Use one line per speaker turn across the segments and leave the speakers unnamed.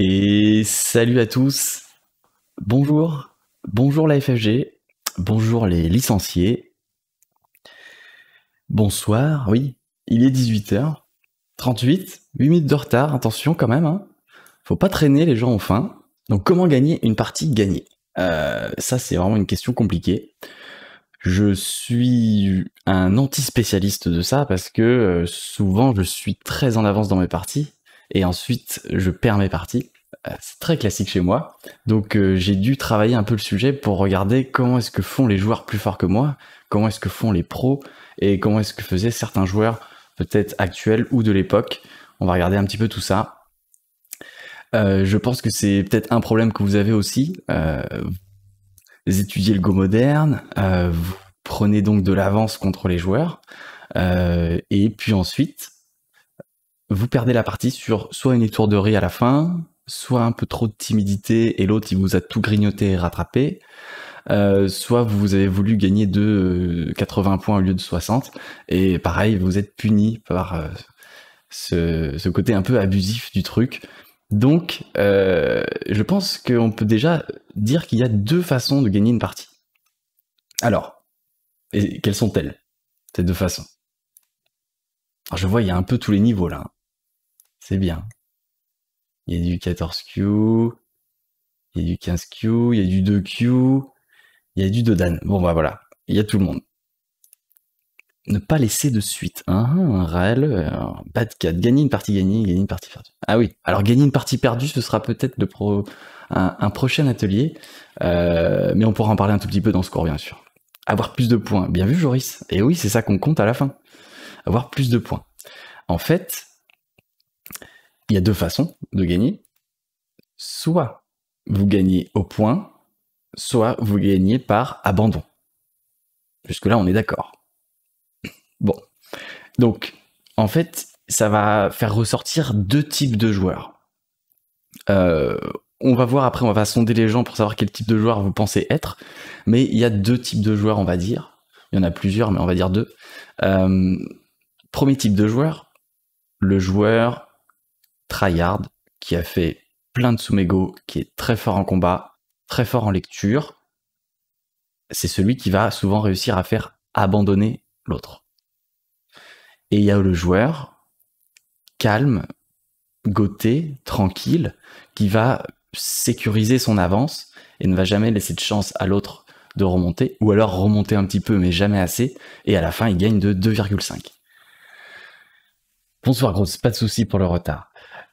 Et salut à tous. Bonjour. Bonjour la FFG. Bonjour les licenciés. Bonsoir. Oui, il est 18h. 38, 8 minutes de retard, attention quand même. Hein. Faut pas traîner, les gens ont faim. Donc comment gagner une partie gagnée euh, Ça c'est vraiment une question compliquée. Je suis un anti-spécialiste de ça parce que euh, souvent je suis très en avance dans mes parties et ensuite je perds mes parties. Euh, c'est très classique chez moi. Donc euh, j'ai dû travailler un peu le sujet pour regarder comment est-ce que font les joueurs plus forts que moi, comment est-ce que font les pros et comment est-ce que faisaient certains joueurs peut-être actuels ou de l'époque. On va regarder un petit peu tout ça. Euh, je pense que c'est peut-être un problème que vous avez aussi. vous étudiez le Go moderne, vous prenez donc de l'avance contre les joueurs. et puis ensuite, vous perdez la partie sur soit une étourderie à la fin, soit un peu trop de timidité et l'autre il vous a tout grignoté et rattrapé, euh, soit vous avez voulu gagner de 80 euh, points au lieu de 60 et pareil vous êtes puni par euh, ce, côté un peu abusif du truc. Donc je pense qu'on peut déjà dire qu'il y a deux façons de gagner une partie. Alors, et quelles sont-elles ces deux façons alors je vois, il y a un peu tous les niveaux là. Hein. C'est bien. Il y a du 14Q, il y a du 15Q, il y a du 2Q, il y a du Dodan. Bon, ben voilà, il y a tout le monde. Ne pas laisser de suite. Hein, ah, pas euh, de 4. Gagner une partie gagnée, gagner une partie perdue. Ah oui, alors gagner une partie perdue, ce sera peut-être un, prochain atelier, euh, mais on pourra en parler un tout petit peu dans ce cours, bien sûr. Avoir plus de points. Bien vu, Joris. Et oui, c'est ça qu'on compte à la fin. Avoir plus de points. En fait, il y a deux façons de gagner. Soit vous gagnez au point, soit vous gagnez par abandon. Jusque-là, on est d'accord. Bon. Donc, en fait, ça va faire ressortir deux types de joueurs. Euh, on va voir après, on va sonder les gens pour savoir quel type de joueur vous pensez être. Mais il y a deux types de joueurs, on va dire. Il y en a plusieurs, mais on va dire deux. Euh, premier type de joueur, le joueur tryhard, qui a fait plein de Sumego, qui est très fort en combat, très fort en lecture. C'est celui qui va souvent réussir à faire abandonner l'autre. Et il y a le joueur calme, goté, tranquille, qui va sécuriser son avance et ne va jamais laisser de chance à l'autre de remonter, ou alors remonter un petit peu, mais jamais assez, et à la fin, il gagne de 2,5. Bonsoir, Grosse, pas de souci pour le retard.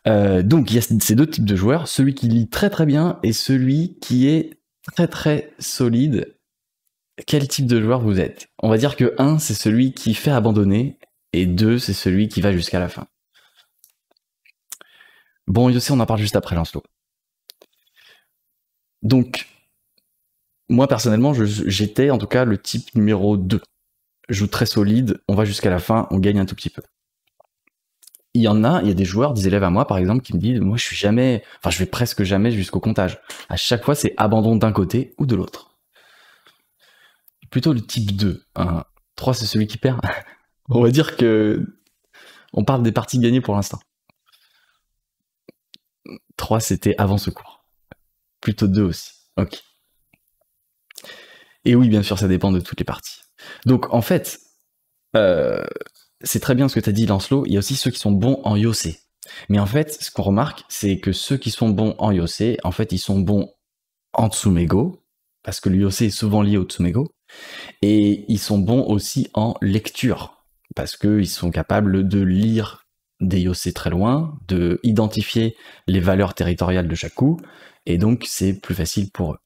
Euh, donc il y a ces deux types de joueurs, celui qui lit très très bien et celui qui est très très solide. Quel type de joueur vous êtes On va dire que 1, c'est celui qui fait abandonner, et 2, c'est celui qui va jusqu'à la fin. Bon, sais, on en parle juste après Lancelot. Donc, moi personnellement, j'étais en tout cas le type numéro 2. Joue très solide, on va jusqu'à la fin, on gagne un tout petit peu il y en a, il y a des joueurs, des élèves à moi par exemple, qui me disent moi je suis jamais, enfin je vais presque jamais jusqu'au comptage. À chaque fois c'est abandon d'un côté ou de l'autre. Plutôt le type 2. Hein. 3 c'est celui qui perd. on va dire que on parle des parties gagnées pour l'instant. 3 c'était avant ce cours. Plutôt 2 aussi. Ok. Et oui bien sûr ça dépend de toutes les parties. Donc en fait, euh, c'est très bien ce que tu as dit, Lancelot. Il y a aussi ceux qui sont bons en Yossé. Mais en fait, ce qu'on remarque, c'est que ceux qui sont bons en Yossé, en fait, ils sont bons en Tsumego, parce que le Yose est souvent lié au Tsumego. Et ils sont bons aussi en lecture, parce qu'ils sont capables de lire des Yossé très loin, de identifier les valeurs territoriales de chaque coup, et donc c'est plus facile pour eux.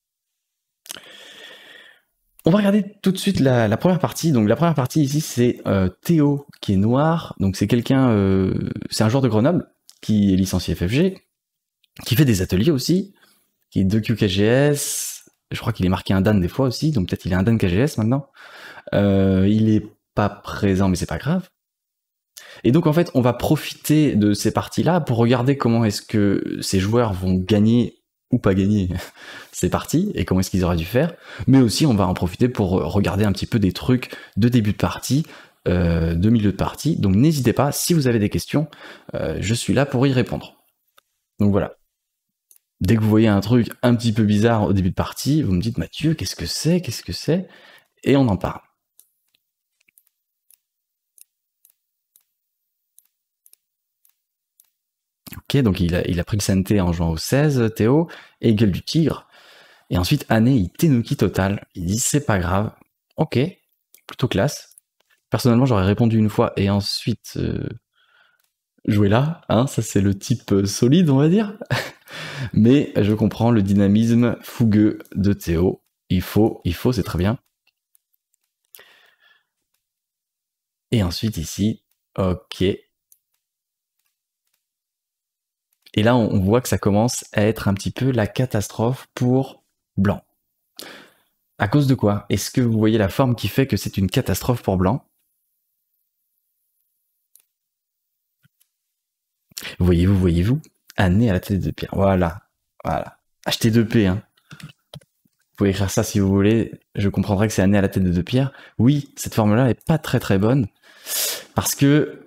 On va regarder tout de suite la, première partie. Donc la première partie ici, c'est euh, Théo qui est noir. Donc c'est quelqu'un, euh, c'est un joueur de Grenoble qui est licencié FFG, qui fait des ateliers aussi, qui est de QKGS. Je crois qu'il est marqué un Dan des fois aussi, donc peut-être il est un Dan KGS maintenant. Euh, il est pas présent, mais c'est pas grave. Et donc en fait, on va profiter de ces parties-là pour regarder comment est-ce que ces joueurs vont gagner ou pas gagner c'est parti et comment est-ce qu'ils auraient dû faire. Mais aussi, on va en profiter pour regarder un petit peu des trucs de début de partie, euh, de milieu de partie. Donc n'hésitez pas, si vous avez des questions, euh, je suis là pour y répondre. Donc voilà. Dès que vous voyez un truc un petit peu bizarre au début de partie, vous me dites Mathieu, qu'est-ce que c'est Qu'est-ce que c'est Et on en parle. Ok, donc il a, pris le Senté en jouant au 16, Théo, et Gueule du Tigre. Et ensuite, année, il Tenuki total. Il dit c'est pas grave. Ok, plutôt classe. Personnellement, j'aurais répondu une fois et ensuite Jouez euh, jouer là. Hein, ça, c'est le type euh, solide, on va dire. Mais je comprends le dynamisme fougueux de Théo. Il faut, il faut, c'est très bien. Et ensuite, ici, ok, et là, on, voit que ça commence à être un petit peu la catastrophe pour Blanc. À cause de quoi Est-ce que vous voyez la forme qui fait que c'est une catastrophe pour Blanc Voyez-vous, voyez-vous Année à la tête de Pierre. Voilà, voilà. Acheter 2P, hein. Vous pouvez écrire ça si vous voulez, je comprendrai que c'est année à la tête de, deux Pierre. Oui, cette forme-là n'est pas très très bonne parce que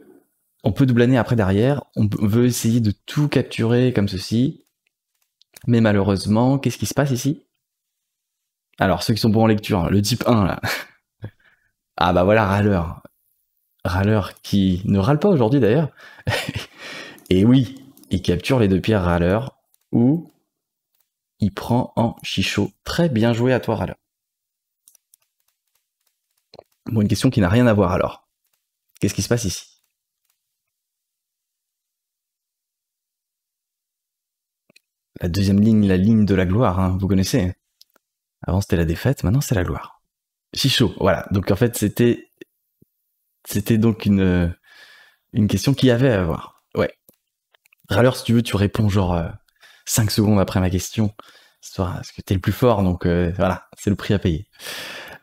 on peut doublaner après derrière, on veut essayer de tout capturer comme ceci, mais malheureusement, qu'est-ce qui se passe ici Alors, ceux qui sont bons en lecture, hein, le type 1 là. ah bah voilà, râleur. Râleur qui ne râle pas aujourd'hui d'ailleurs. Et oui, il capture les deux pierres râleur ou il prend en chichot. Très bien joué à toi râleur. Bon, une question qui n'a rien à voir alors. Qu'est-ce qui se passe ici La deuxième ligne, la ligne de la gloire, hein, vous connaissez. Avant c'était la défaite, maintenant c'est la gloire. Chichot, voilà. Donc en fait c'était c'était donc une une question qu'il y avait à voir Ouais. alors si tu veux, tu réponds genre euh, cinq 5 secondes après ma question, histoire ce que t'es le plus fort, donc euh, voilà, c'est le prix à payer.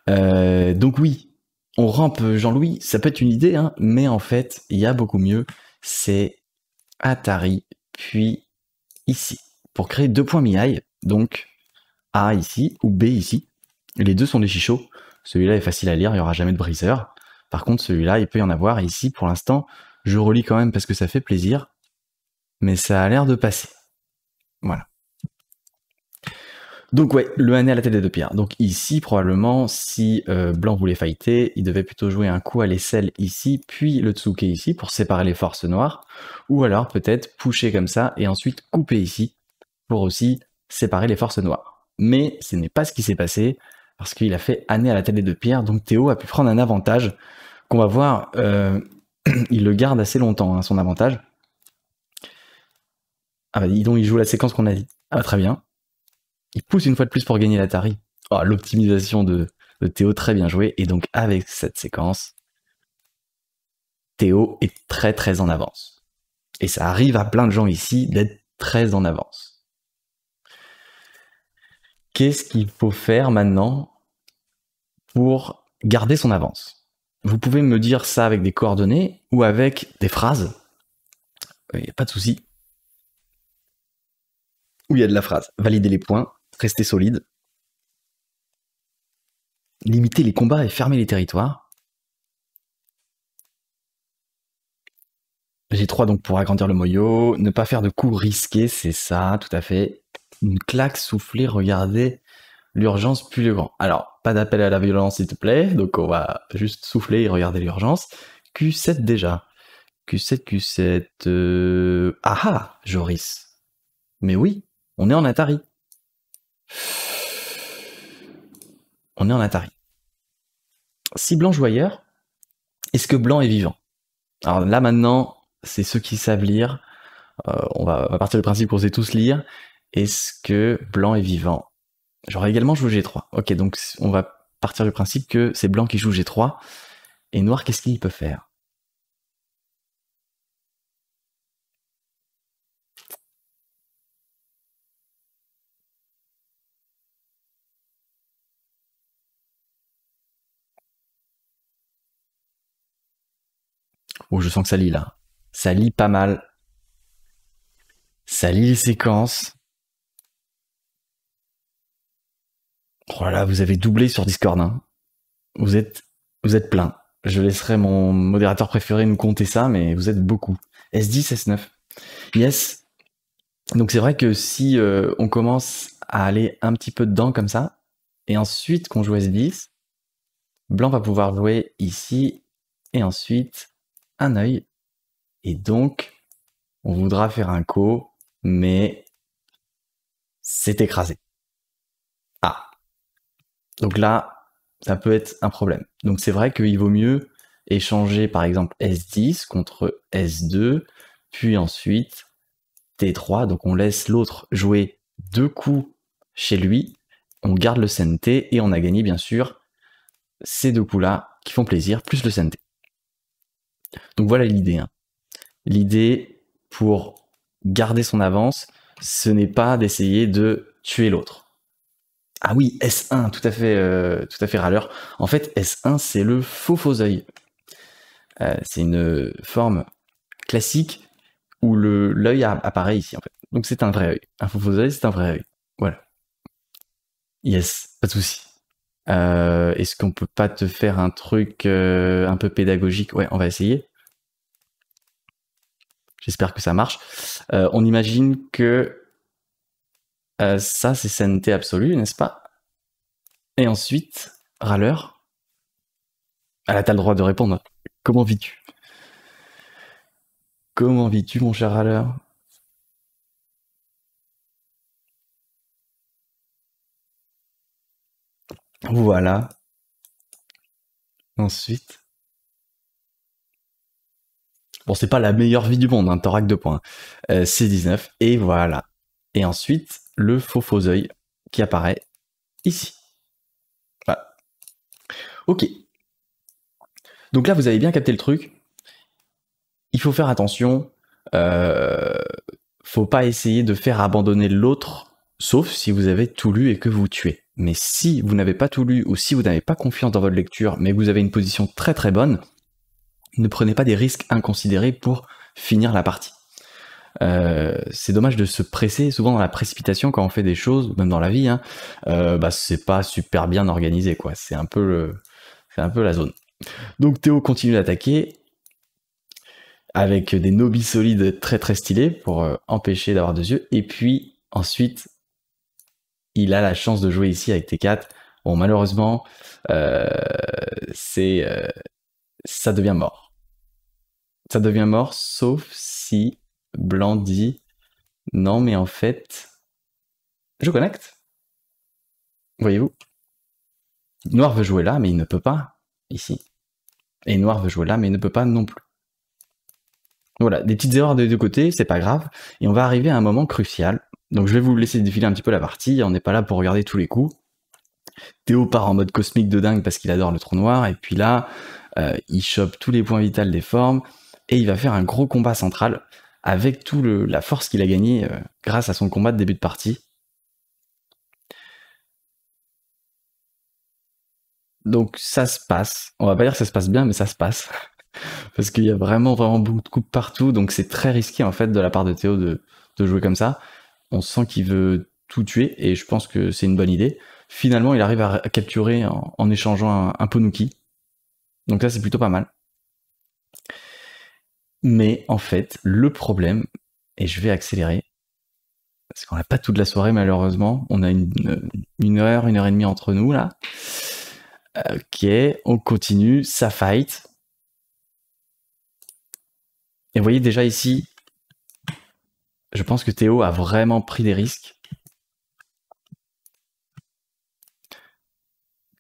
Euh, donc oui, on rampe Jean-Louis, ça peut être une idée, hein, mais en fait, il y a beaucoup mieux. C'est Atari, puis ici pour créer deux points mihaï, donc A ici ou B ici. Les deux sont des chichots. Celui-là est facile à lire, il n'y aura jamais de briseur. Par contre, celui-là, il peut y en avoir. ici, pour l'instant, je relis quand même parce que ça fait plaisir. Mais ça a l'air de passer. Voilà. Donc ouais, le est à la tête des deux pierres. Donc ici, probablement, si euh, Blanc voulait fighter, il devait plutôt jouer un coup à l'aisselle ici, puis le Tsuke ici, pour séparer les forces noires. Ou alors peut-être pusher comme ça, et ensuite couper ici, pour aussi séparer les forces noires. Mais ce n'est pas ce qui s'est passé, parce qu'il a fait année à la télé de Pierre, donc Théo a pu prendre un avantage qu'on va voir, euh, il le garde assez longtemps, hein, son avantage. Ah bah, dis donc, il joue la séquence qu'on a dit. Ah bah, très bien. Il pousse une fois de plus pour gagner l'Atari. Oh, L'optimisation de, de Théo, très bien joué. Et donc avec cette séquence, Théo est très très en avance. Et ça arrive à plein de gens ici d'être très en avance qu'est-ce qu'il faut faire maintenant pour garder son avance Vous pouvez me dire ça avec des coordonnées ou avec des phrases. Il euh, n'y a pas de souci. Où il y a de la phrase. Valider les points, rester solide. Limiter les combats et fermer les territoires. J'ai trois donc pour agrandir le moyau, Ne pas faire de coups risqués, c'est ça, tout à fait une claque, souffler, regardez l'urgence, plus le grand. Alors, pas d'appel à la violence, s'il te plaît. Donc, on va juste souffler et regarder l'urgence. Q7 déjà. Q7, Q7. Aha, Ah ah, Joris. Mais oui, on est en Atari. On est en Atari. Si Blanc joue ailleurs, est-ce que Blanc est vivant Alors là maintenant, c'est ceux qui savent lire. Euh, on, va, on, va, partir du principe qu'on sait tous lire. Est-ce que blanc est vivant J'aurais également joué G3. Ok, donc on va partir du principe que c'est blanc qui joue G3. Et noir, qu'est-ce qu'il peut faire Oh, je sens que ça lit là. Ça lit pas mal. Ça lit les séquences. Voilà, oh vous avez doublé sur Discord. Hein. Vous êtes, vous êtes plein. Je laisserai mon modérateur préféré me compter ça, mais vous êtes beaucoup. S10, S9. Yes. Donc c'est vrai que si euh, on commence à aller un petit peu dedans comme ça, et ensuite qu'on joue S10, Blanc va pouvoir jouer ici, et ensuite un œil. Et donc, on voudra faire un co, mais c'est écrasé. Donc là, ça peut être un problème. Donc c'est vrai qu'il vaut mieux échanger par exemple S10 contre S2, puis ensuite T3. Donc on laisse l'autre jouer deux coups chez lui, on garde le SNT et on a gagné bien sûr ces deux coups-là qui font plaisir, plus le SNT. Donc voilà l'idée. Hein. L'idée pour garder son avance, ce n'est pas d'essayer de tuer l'autre. Ah oui, S1, tout à fait, euh, tout à fait râleur. En fait, S1, c'est le faux faux œil. Euh, c'est une forme classique où l'œil apparaît ici, en Donc c'est un vrai œil. Un faux faux œil, c'est un vrai œil. Voilà. Yes, pas de souci. Euh, est-ce qu'on peut pas te faire un truc un peu pédagogique Ouais, on va essayer. J'espère que ça marche. on imagine que euh, ça, c'est sainteté absolue, n'est-ce pas Et ensuite, râleur. Ah là, t'as le droit de répondre. Comment vis-tu Comment vis-tu, mon cher râleur Voilà. Ensuite. Bon, c'est pas la meilleure vie du monde, hein, t'auras de points. Euh, c'est 19. Et voilà. Et ensuite, le faux faux qui apparaît ici. Voilà. Ok. Donc là, vous avez bien capté le truc. Il faut faire attention. Euh, faut pas essayer de faire abandonner l'autre, sauf si vous avez tout lu et que vous tuez. Mais si vous n'avez pas tout lu ou si vous n'avez pas confiance dans votre lecture, mais que vous avez une position très très bonne, ne prenez pas des risques inconsidérés pour finir la partie. Euh, c'est dommage de se presser. Souvent dans la précipitation, quand on fait des choses, même dans la vie, hein. euh, bah, c'est pas super bien organisé. quoi. C'est un peu un peu la zone. Donc Théo continue d'attaquer avec des nobis solides très très stylés pour euh, empêcher d'avoir deux yeux. Et puis ensuite, il a la chance de jouer ici avec T4. Bon, malheureusement, c'est ça devient mort. Ça devient mort, sauf si Blanc dit Non, mais en fait, je connecte. Voyez-vous Noir veut jouer là, mais il ne peut pas ici. Et Noir veut jouer là, mais il ne peut pas non plus. Voilà, des petites erreurs des deux côtés, c'est pas grave. Et on va arriver à un moment crucial. Donc je vais vous laisser défiler un petit peu la partie. On n'est pas là pour regarder tous les coups. Théo part en mode cosmique de dingue parce qu'il adore le trou noir. Et puis là, euh, il chope tous les points vitaux des formes. Et il va faire un gros combat central avec tout le, la force qu'il a gagnée euh, grâce à son combat de début de partie. Donc ça se passe. On va pas dire que ça se passe bien, mais ça se passe. Parce qu'il y a vraiment, vraiment beaucoup de coupes partout. Donc c'est très risqué en fait de la part de Théo de, jouer comme ça. On sent qu'il veut tout tuer et je pense que c'est une bonne idée. Finalement, il arrive à capturer en, échangeant un, un Ponuki. Donc là, c'est plutôt pas mal. Mais en fait, le problème, et je vais accélérer, parce qu'on n'a pas toute la soirée malheureusement, on a une, euh, heure, une heure et demie entre nous là. Ok, euh, on continue, ça fight. Et vous voyez déjà ici, je pense que Théo a vraiment pris des risques.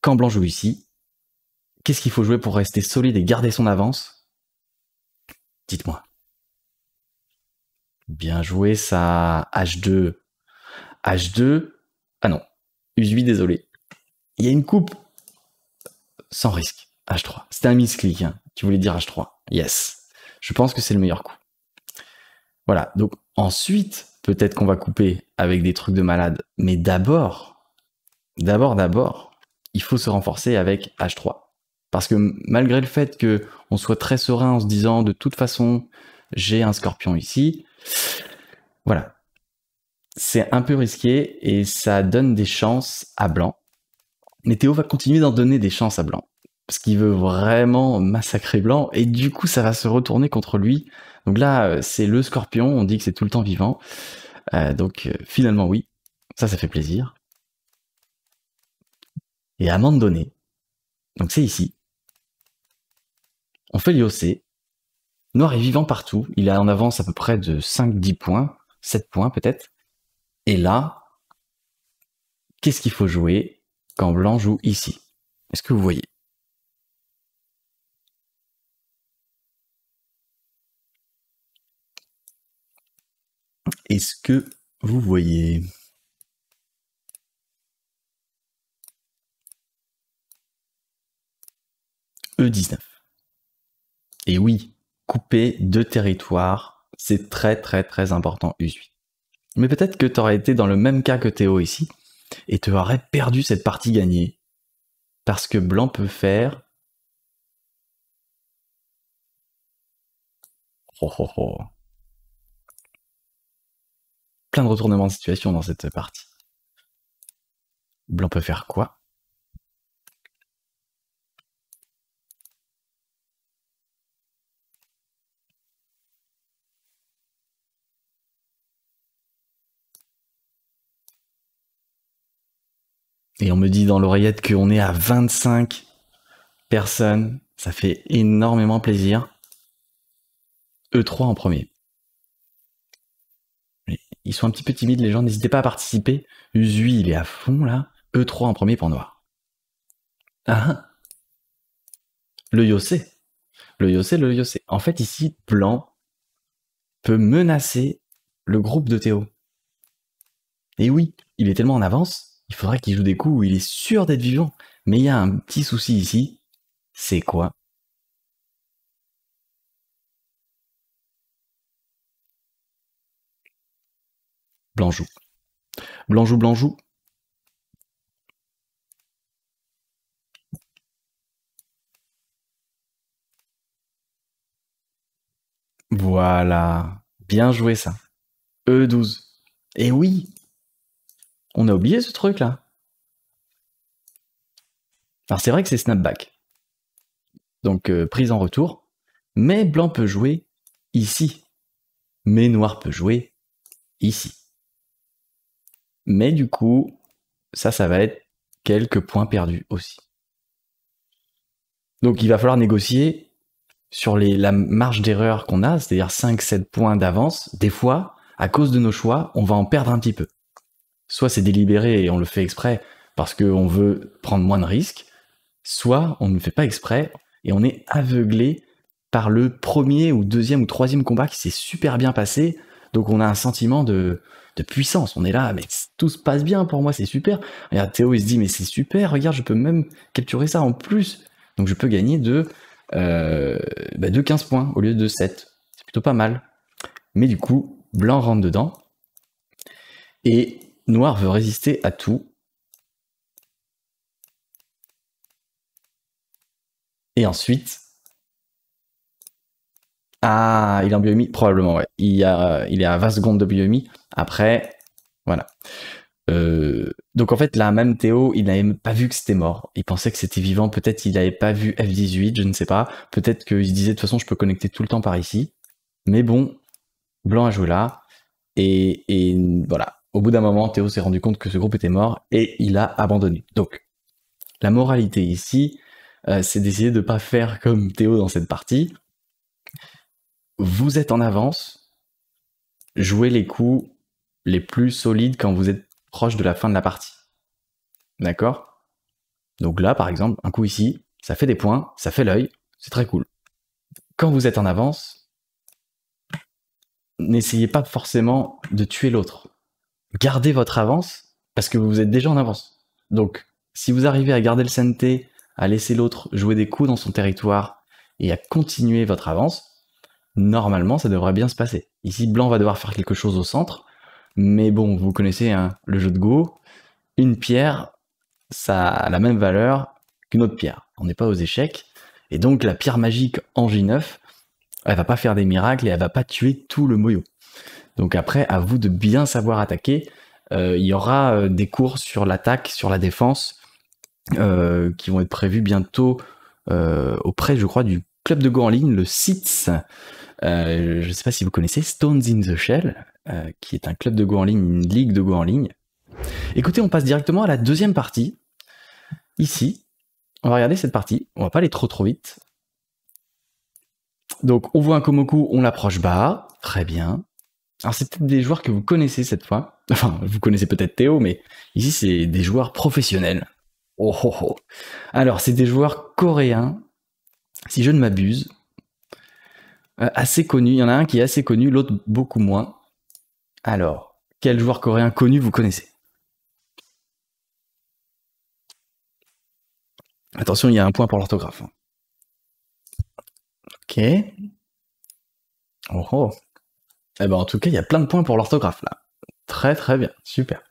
Quand blanc joue ici, qu'est-ce qu'il faut jouer pour rester solide et garder son avance Dites-moi. Bien joué, ça. H2. H2. Ah non. U8, désolé. Il y a une coupe. Sans risque. H3. C'était un misclick. Hein. Tu voulais dire H3. Yes. Je pense que c'est le meilleur coup. Voilà. Donc, ensuite, peut-être qu'on va couper avec des trucs de malade. Mais d'abord, d'abord, d'abord, il faut se renforcer avec H3. Parce que malgré le fait que on soit très serein en se disant de toute façon j'ai un scorpion ici, voilà, c'est un peu risqué et ça donne des chances à blanc. Mais Théo va continuer d'en donner des chances à blanc parce qu'il veut vraiment massacrer blanc et du coup ça va se retourner contre lui. Donc là c'est le scorpion, on dit que c'est tout le temps vivant. Euh, donc euh, finalement oui, ça ça fait plaisir. Et à un moment donné, donc c'est ici, on fait l'IOC. Noir est vivant partout. Il est en avance à peu près de 5-10 points, 7 points peut-être. Et là, qu'est-ce qu'il faut jouer quand blanc joue ici Est-ce que vous voyez Est-ce que vous voyez E19 et oui, couper deux territoires, c'est très très très important, Usui. Mais peut-être que tu aurais été dans le même cas que Théo ici, et tu aurais perdu cette partie gagnée. Parce que blanc peut faire... Oh, oh, oh. Plein de retournements de situation dans cette partie. Blanc peut faire quoi Et on me dit dans l'oreillette qu'on est à 25 personnes. Ça fait énormément plaisir. E3 en premier. Ils sont un petit peu timides, les gens. N'hésitez pas à participer. Usui, il est à fond là. E3 en premier pour Noir. Ah, ah Le Yossé. Le Yossé, le Yossé. En fait, ici, Blanc peut menacer le groupe de Théo. Et oui, il est tellement en avance il faudra qu'il joue des coups où il est sûr d'être vivant. Mais il y a un petit souci ici. C'est quoi Blanjou. Blanjou, Blanjou. Voilà. Bien joué ça. E12. Et eh oui, on a oublié ce truc là. Alors c'est vrai que c'est snapback. Donc euh, prise en retour. Mais blanc peut jouer ici. Mais noir peut jouer ici. Mais du coup, ça, ça va être quelques points perdus aussi. Donc il va falloir négocier sur la marge d'erreur qu'on a, c'est-à-dire 5-7 points d'avance. Des fois, à cause de nos choix, on va en perdre un petit peu. Soit c'est délibéré et on le fait exprès parce qu'on veut prendre moins de risques, soit on ne le fait pas exprès et on est aveuglé par le premier ou deuxième ou troisième combat qui s'est super bien passé. Donc on a un sentiment de, puissance. On est là, mais tout se passe bien pour moi, c'est super. Regarde, Théo, il se dit, mais c'est super, regarde, je peux même capturer ça en plus. Donc je peux gagner de, euh, bah, de 15 points au lieu de 7. C'est plutôt pas mal. Mais du coup, Blanc rentre dedans. Et Noir veut résister à tout. Et ensuite... Ah, il est en biomie Probablement, ouais. Il, a, il est à 20 secondes de biomie. Après, voilà. Euh, donc en fait, là, même Théo, il n'avait pas vu que c'était mort. Il pensait que c'était vivant. Peut-être il n'avait pas vu F18, je ne sais pas. Peut-être qu'il se disait, de toute façon, je peux connecter tout le temps par ici. Mais bon, Blanc a joué là. Et, et voilà au bout d'un moment, Théo s'est rendu compte que ce groupe était mort et il a abandonné. Donc, la moralité ici, euh, c'est d'essayer de ne pas faire comme Théo dans cette partie. Vous êtes en avance, jouez les coups les plus solides quand vous êtes proche de la fin de la partie. D'accord Donc là, par exemple, un coup ici, ça fait des points, ça fait l'œil, c'est très cool. Quand vous êtes en avance, n'essayez pas forcément de tuer l'autre gardez votre avance parce que vous êtes déjà en avance. Donc, si vous arrivez à garder le santé, à laisser l'autre jouer des coups dans son territoire et à continuer votre avance, normalement, ça devrait bien se passer. Ici, blanc va devoir faire quelque chose au centre, mais bon, vous connaissez hein, le jeu de Go. Une pierre, ça a la même valeur qu'une autre pierre. On n'est pas aux échecs. Et donc, la pierre magique en J9, elle va pas faire des miracles et elle va pas tuer tout le moyo. Donc après, à vous de bien savoir attaquer. Euh, il y aura euh, des cours sur l'attaque, sur la défense, euh, qui vont être prévus bientôt auprès, je crois, du club de go en ligne, le SITS. je ne sais pas si vous connaissez Stones in the Shell, qui est un club de go en ligne, une ligue de go en ligne. Écoutez, on passe directement à la deuxième partie. Ici, on va regarder cette partie. On ne va pas aller trop trop vite. Donc, on voit un Komoku, on l'approche bas. Très bien. Alors c'est peut-être des joueurs que vous connaissez cette fois. Enfin, vous connaissez peut-être Théo, mais ici c'est des joueurs professionnels. Oh, oh, oh. Alors c'est des joueurs coréens, si je ne m'abuse, euh, assez connus. Il y en a un qui est assez connu, l'autre beaucoup moins. Alors, quel joueur coréen connu vous connaissez Attention, il y a un point pour l'orthographe. Ok. Oh, oh. Eh ben, en tout cas, il y a plein de points pour l'orthographe, là. Très, très bien. Super.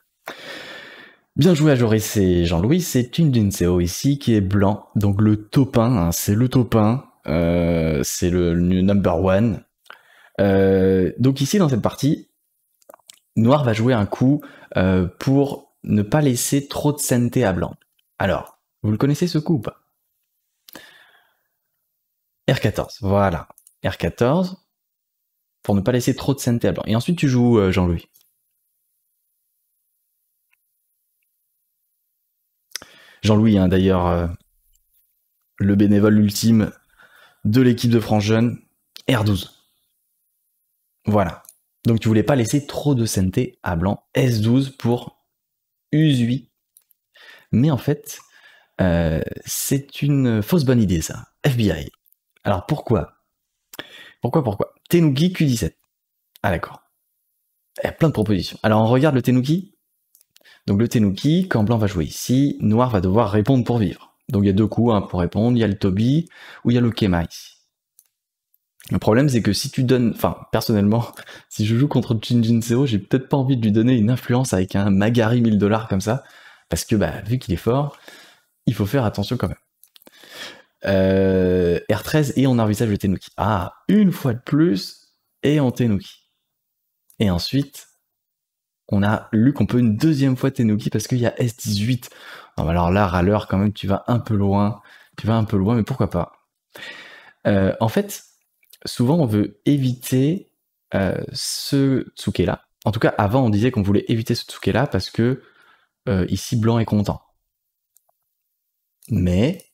Bien joué à Joris et Jean-Louis. C'est une d'une CO ici qui est blanc. Donc, le topin, hein, c'est le topin. Euh, c'est le, number one. Euh, donc, ici, dans cette partie, Noir va jouer un coup euh, pour ne pas laisser trop de santé à Blanc. Alors, vous le connaissez ce coup ou pas R14, voilà. R14, pour ne pas laisser trop de à blanc. Et ensuite, tu joues euh, Jean-Louis. Jean-Louis, hein, d'ailleurs, euh, le bénévole ultime de l'équipe de France Jeune, R12. Voilà. Donc tu voulais pas laisser trop de santé à blanc. S12 pour U8. Mais en fait, euh, c'est une fausse bonne idée, ça. FBI. Alors pourquoi pourquoi, pourquoi Tenuki Q17. Ah d'accord. Il y a plein de propositions. Alors on regarde le Tenuki. Donc le Tenuki, quand blanc va jouer ici, noir va devoir répondre pour vivre. Donc il y a deux coups pour répondre, il y a le Tobi ou il y a le Kema ici. Le problème c'est que si tu donnes, enfin personnellement, si je joue contre Jinjin Seo, j'ai peut-être pas envie de lui donner une influence avec un Magari 1000 dollars comme ça, parce que bah, vu qu'il est fort, il faut faire attention quand même. Euh, R13 et on envisage le Tenuki. Ah, une fois de plus, et on Tenuki. Et ensuite, on a lu qu'on peut une deuxième fois Tenuki parce qu'il y a S18. alors là, râleur, quand même, tu vas un peu loin. Tu vas un peu loin, mais pourquoi pas euh, En fait, souvent, on veut éviter euh, ce Tsuke-là. En tout cas, avant, on disait qu'on voulait éviter ce Tsuke-là parce que ici, blanc est content. Mais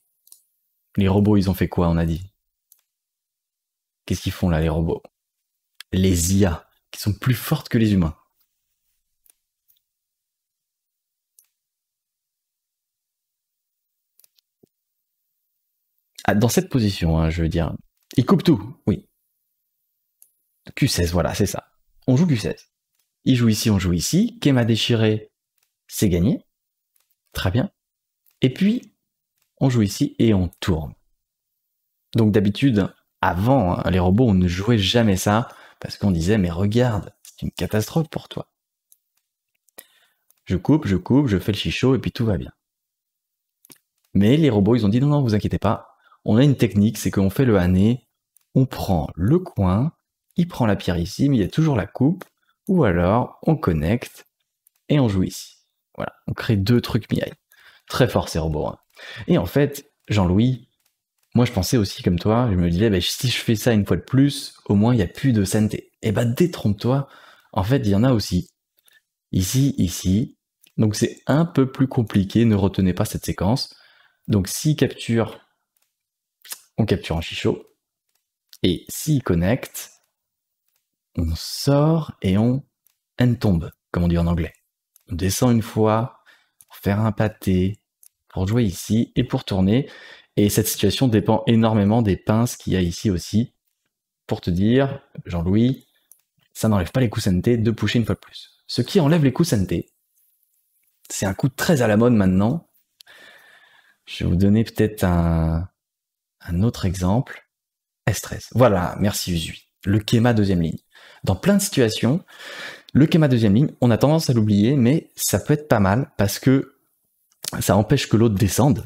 les robots, ils ont fait quoi, on a dit Qu'est-ce qu'ils font là, les robots Les IA, qui sont plus fortes que les humains. Ah, dans cette position, hein, je veux dire. Ils coupent tout, oui. Q16, voilà, c'est ça. On joue Q16. Il joue ici, on joue ici. Kema déchiré, c'est gagné. Très bien. Et puis, on joue ici et on tourne. Donc d'habitude, avant hein, les robots, on ne jouait jamais ça parce qu'on disait mais regarde, c'est une catastrophe pour toi. Je coupe, je coupe, je fais le chichot et puis tout va bien. Mais les robots, ils ont dit non, non, vous inquiétez pas, on a une technique, c'est qu'on fait le hanné, on prend le coin, il prend la pierre ici, mais il y a toujours la coupe, ou alors on connecte et on joue ici. Voilà, on crée deux trucs miailles. Très fort ces robots. Hein. Et en fait, Jean-Louis, moi je pensais aussi comme toi, je me disais, bah, si je fais ça une fois de plus, au moins il n'y a plus de santé. et eh bah ben, détrompe-toi, en fait il y en a aussi. Ici, ici. Donc c'est un peu plus compliqué, ne retenez pas cette séquence. Donc s'il capture, on capture en chichot. Et s'il connecte, on sort et on tombe, comme on dit en anglais. On descend une fois, on fait un pâté, pour jouer ici et pour tourner. Et cette situation dépend énormément des pinces qu'il y a ici aussi. Pour te dire, Jean-Louis, ça n'enlève pas les coups santé de pousser une fois de plus. Ce qui enlève les coups santé, c'est un coup très à la mode maintenant. Je vais vous donner peut-être un, autre exemple. S13. Voilà, merci Usui. Le kéma deuxième ligne. Dans plein de situations, le kéma deuxième ligne, on a tendance à l'oublier, mais ça peut être pas mal parce que ça empêche que l'autre descende.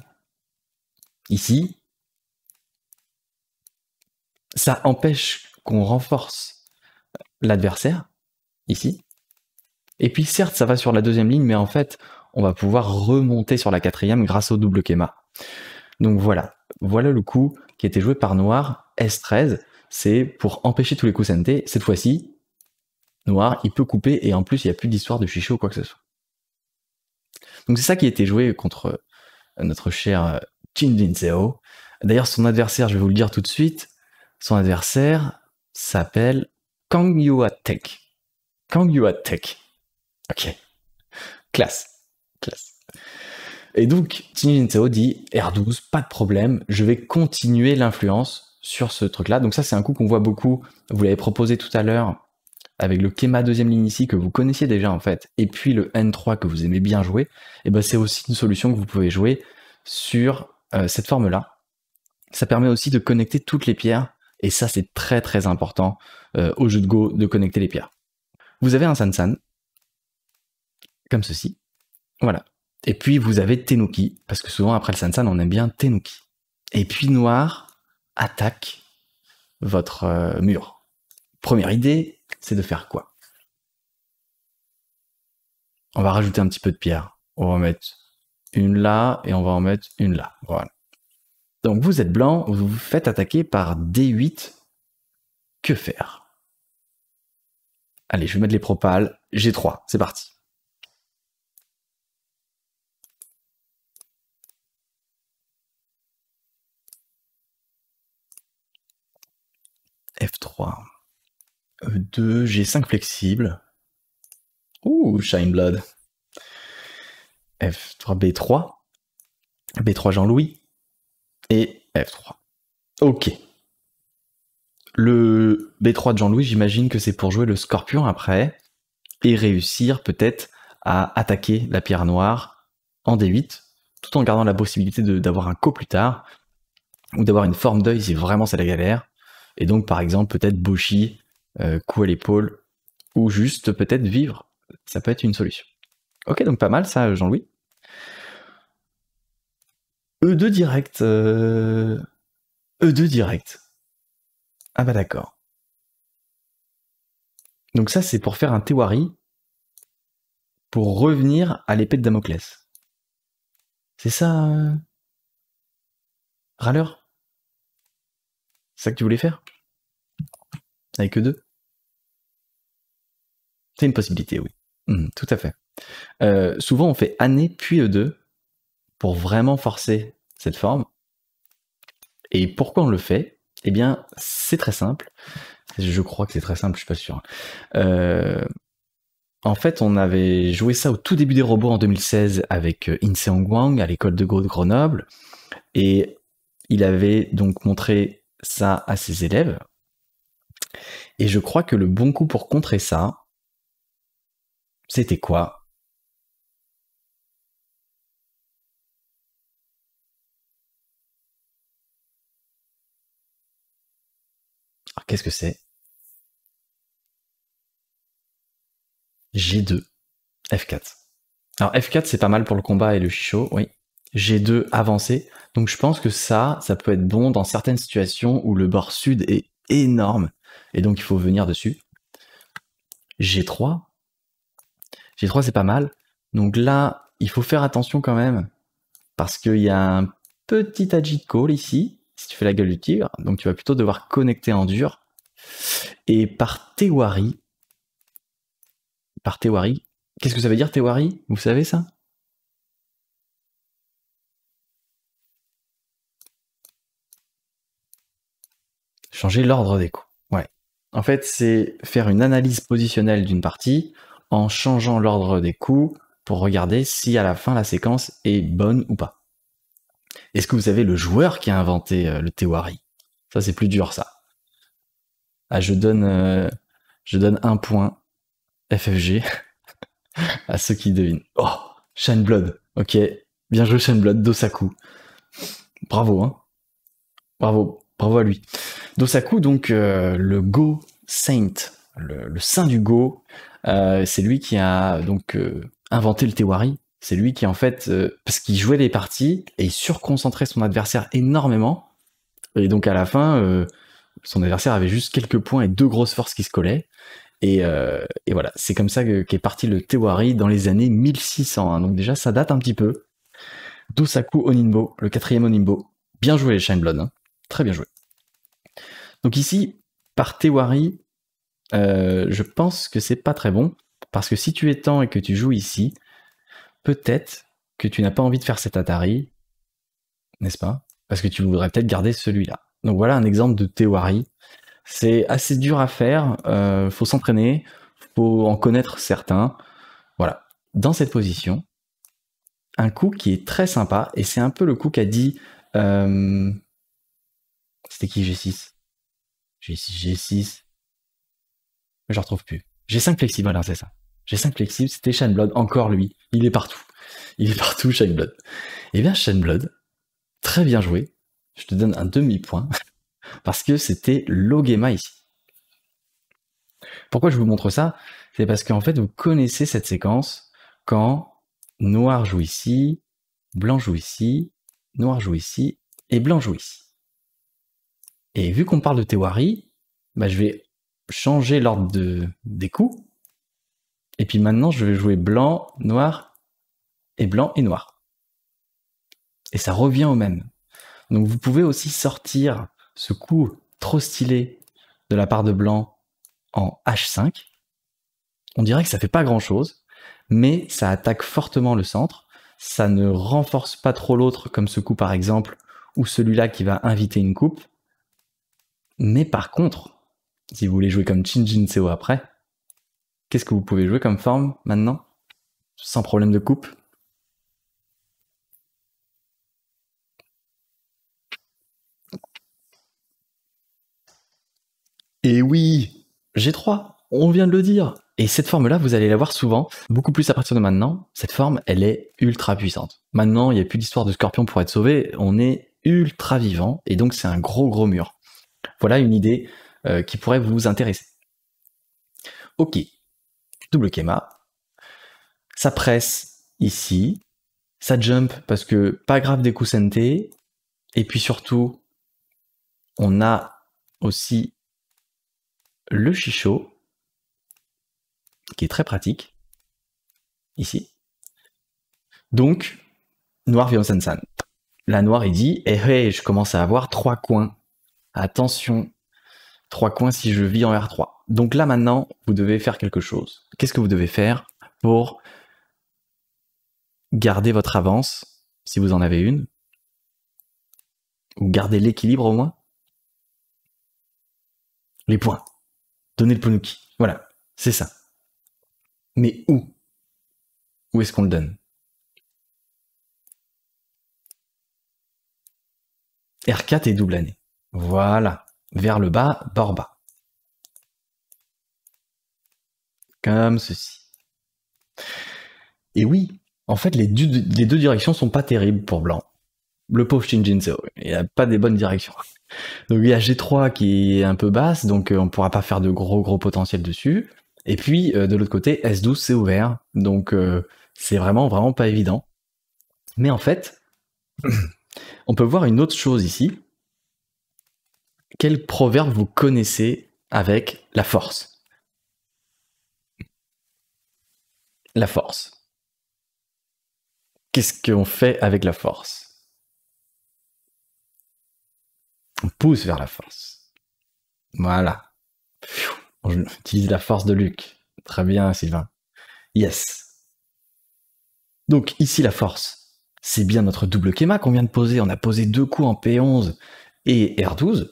Ici, ça empêche qu'on renforce l'adversaire, ici. Et puis certes, ça va sur la deuxième ligne, mais en fait, on va pouvoir remonter sur la quatrième grâce au double kéma. Donc voilà, voilà le coup qui été joué par Noir, S13, c'est pour empêcher tous les coups Cette fois-ci, Noir, il peut couper et en plus, il n'y a plus d'histoire de chichot ou quoi que ce soit. Donc c'est ça qui a été joué contre euh, notre cher Kim euh, jin D'ailleurs, son adversaire, je vais vous le dire tout de suite, son adversaire s'appelle Kang Yuatek. Kang Yuatek. Ok. Classe. Classe. Et donc, Jin Seo dit R12, pas de problème, je vais continuer l'influence sur ce truc-là. Donc ça, c'est un coup qu'on voit beaucoup. Vous l'avez proposé tout à l'heure avec le Kema deuxième ligne ici que vous connaissiez déjà en fait, et puis le N3 que vous aimez bien jouer, et eh ben c'est aussi une solution que vous pouvez jouer sur euh, cette forme-là. Ça permet aussi de connecter toutes les pierres, et ça c'est très très important euh, au jeu de Go de connecter les pierres. Vous avez un Sansan, comme ceci, voilà. Et puis vous avez Tenuki, parce que souvent après le Sansan on aime bien Tenuki. Et puis Noir attaque votre euh, mur. Première idée, c'est de faire quoi On va rajouter un petit peu de pierre. On va mettre une là et on va en mettre une là. Voilà. Donc vous êtes blanc, vous vous faites attaquer par D8. Que faire Allez, je vais mettre les propales. G3, c'est parti. F3. 2, g 5 flexible, Ouh, blood, F3, B3. B3 Jean-Louis. Et F3. Ok. Le B3 de Jean-Louis, j'imagine que c'est pour jouer le scorpion après et réussir peut-être à attaquer la pierre noire en D8, tout en gardant la possibilité d'avoir un coup plus tard, ou d'avoir une forme d'œil si vraiment c'est la galère. Et donc par exemple peut-être Boshi euh, coup à l'épaule, ou juste peut-être vivre. Ça peut être une solution. Ok, donc pas mal ça, Jean-Louis. E2 direct. E2 euh, e direct. Ah bah d'accord. Donc ça, c'est pour faire un tewari pour revenir à l'épée de Damoclès. C'est ça, euh, râleur C'est ça que tu voulais faire avec e deux C'est une possibilité, oui. Mmh, tout à fait. Euh, souvent, on fait année puis E2 pour vraiment forcer cette forme. Et pourquoi on le fait Eh bien, c'est très simple. Je crois que c'est très simple, je suis pas sûr. Euh, en fait, on avait joué ça au tout début des robots en 2016 avec euh, Inseong Wang à l'école de Go de Grenoble. Et il avait donc montré ça à ses élèves et je crois que le bon coup pour contrer ça, c'était quoi Alors qu'est-ce que c'est G2, F4. Alors F4 c'est pas mal pour le combat et le chichot, oui. G2 avancé. Donc je pense que ça, ça peut être bon dans certaines situations où le bord sud est énorme et donc, il faut venir dessus. G3. G3, c'est pas mal. Donc là, il faut faire attention quand même. Parce qu'il y a un petit agit call ici. Si tu fais la gueule du tigre. Donc, tu vas plutôt devoir connecter en dur. Et par Tewari. Par Tewari. Qu'est-ce que ça veut dire Tewari Vous savez ça changer l'ordre des coups. En fait, c'est faire une analyse positionnelle d'une partie en changeant l'ordre des coups pour regarder si à la fin la séquence est bonne ou pas. Est-ce que vous savez le joueur qui a inventé euh, le Tewari Ça, c'est plus dur, ça. Ah, je donne, euh, je donne un point FFG à ceux qui devinent. Oh, Shane Blood. Ok, bien joué Shane Blood, Dosaku. Bravo, hein. Bravo, bravo à lui. Dosaku, donc euh, le Go Saint, le, saint du Go, euh, c'est lui qui a donc euh, inventé le Tewari. C'est lui qui en fait, parce qu'il jouait des parties et il surconcentrait son adversaire énormément. Et donc à la fin, son adversaire avait juste quelques points et deux grosses forces qui se collaient. Et, voilà, c'est comme ça qu'est parti le Tewari dans les années 1600. Donc déjà, ça date un petit peu. Dosaku Onimbo, le quatrième Onimbo. Bien joué les Shine Blood, hein. très bien joué. Donc ici, par Tewari, euh, je pense que c'est pas très bon. Parce que si tu es temps et que tu joues ici, peut-être que tu n'as pas envie de faire cet Atari, n'est-ce pas Parce que tu voudrais peut-être garder celui-là. Donc voilà un exemple de théorie. C'est assez dur à faire, il euh, faut s'entraîner, faut en connaître certains. Voilà. Dans cette position, un coup qui est très sympa, et c'est un peu le coup qu'a dit. Euh, c'était qui G6 j'ai 6, 6 Je retrouve plus. J'ai 5 flexibles, alors c'est ça. J'ai 5 flexibles, c'était Shane Blood, encore lui. Il est partout. Il est partout, Shane Blood. Eh bien, Shane Blood, très bien joué. Je te donne un demi-point. Parce que c'était Logema ici. Pourquoi je vous montre ça C'est parce qu'en fait, vous connaissez cette séquence quand noir joue ici, blanc joue ici, noir joue ici et blanc joue ici. Et vu qu'on parle de Tewari, bah, je vais changer l'ordre de, des coups. Et puis maintenant, je vais jouer blanc, noir, et blanc et noir. Et ça revient au même. Donc vous pouvez aussi sortir ce coup trop stylé de la part de blanc en H5. On dirait que ça fait pas grand chose, mais ça attaque fortement le centre. Ça ne renforce pas trop l'autre, comme ce coup par exemple, ou celui-là qui va inviter une coupe. Mais par contre, si vous voulez jouer comme Chin Jin Seo après, qu'est-ce que vous pouvez jouer comme forme maintenant Sans problème de coupe Et eh oui, G3, on vient de le dire. Et cette forme-là, vous allez la voir souvent, beaucoup plus à partir de maintenant. Cette forme, elle est ultra puissante. Maintenant, il n'y a plus d'histoire de scorpion pour être sauvé, on est ultra vivant, et donc c'est un gros gros mur. Voilà une idée euh, qui pourrait vous intéresser. Ok, double kéma. Ça presse ici, ça jump parce que pas grave des coups Et puis surtout, on a aussi le chichot qui est très pratique ici. Donc, noir vient Sansan. La noire, il dit, eh hey, je commence à avoir trois coins attention, trois coins si je vis en R3. Donc là maintenant, vous devez faire quelque chose. Qu'est-ce que vous devez faire pour garder votre avance, si vous en avez une, ou garder l'équilibre au moins Les points. Donner le ponuki. Voilà, c'est ça. Mais où Où est-ce qu'on le donne R4 est double année. Voilà. Vers le bas, bord bas. Comme ceci. Et oui, en fait, les, deux, les deux directions sont pas terribles pour Blanc. Le pauvre Shinjinso, il a pas des bonnes directions. Donc il y a G3 qui est un peu basse, donc euh, on pourra pas faire de gros gros potentiel dessus. Et puis euh, de l'autre côté, S12 c'est ouvert, donc euh, c'est vraiment vraiment pas évident. Mais en fait, on peut voir une autre chose ici, quel proverbe vous connaissez avec la force La force. Qu'est-ce qu'on fait avec la force On pousse vers la force. Voilà. On utilise la force de Luc. Très bien, Sylvain. Yes. Donc ici, la force, c'est bien notre double kéma qu'on vient de poser. On a posé deux coups en P11 et R12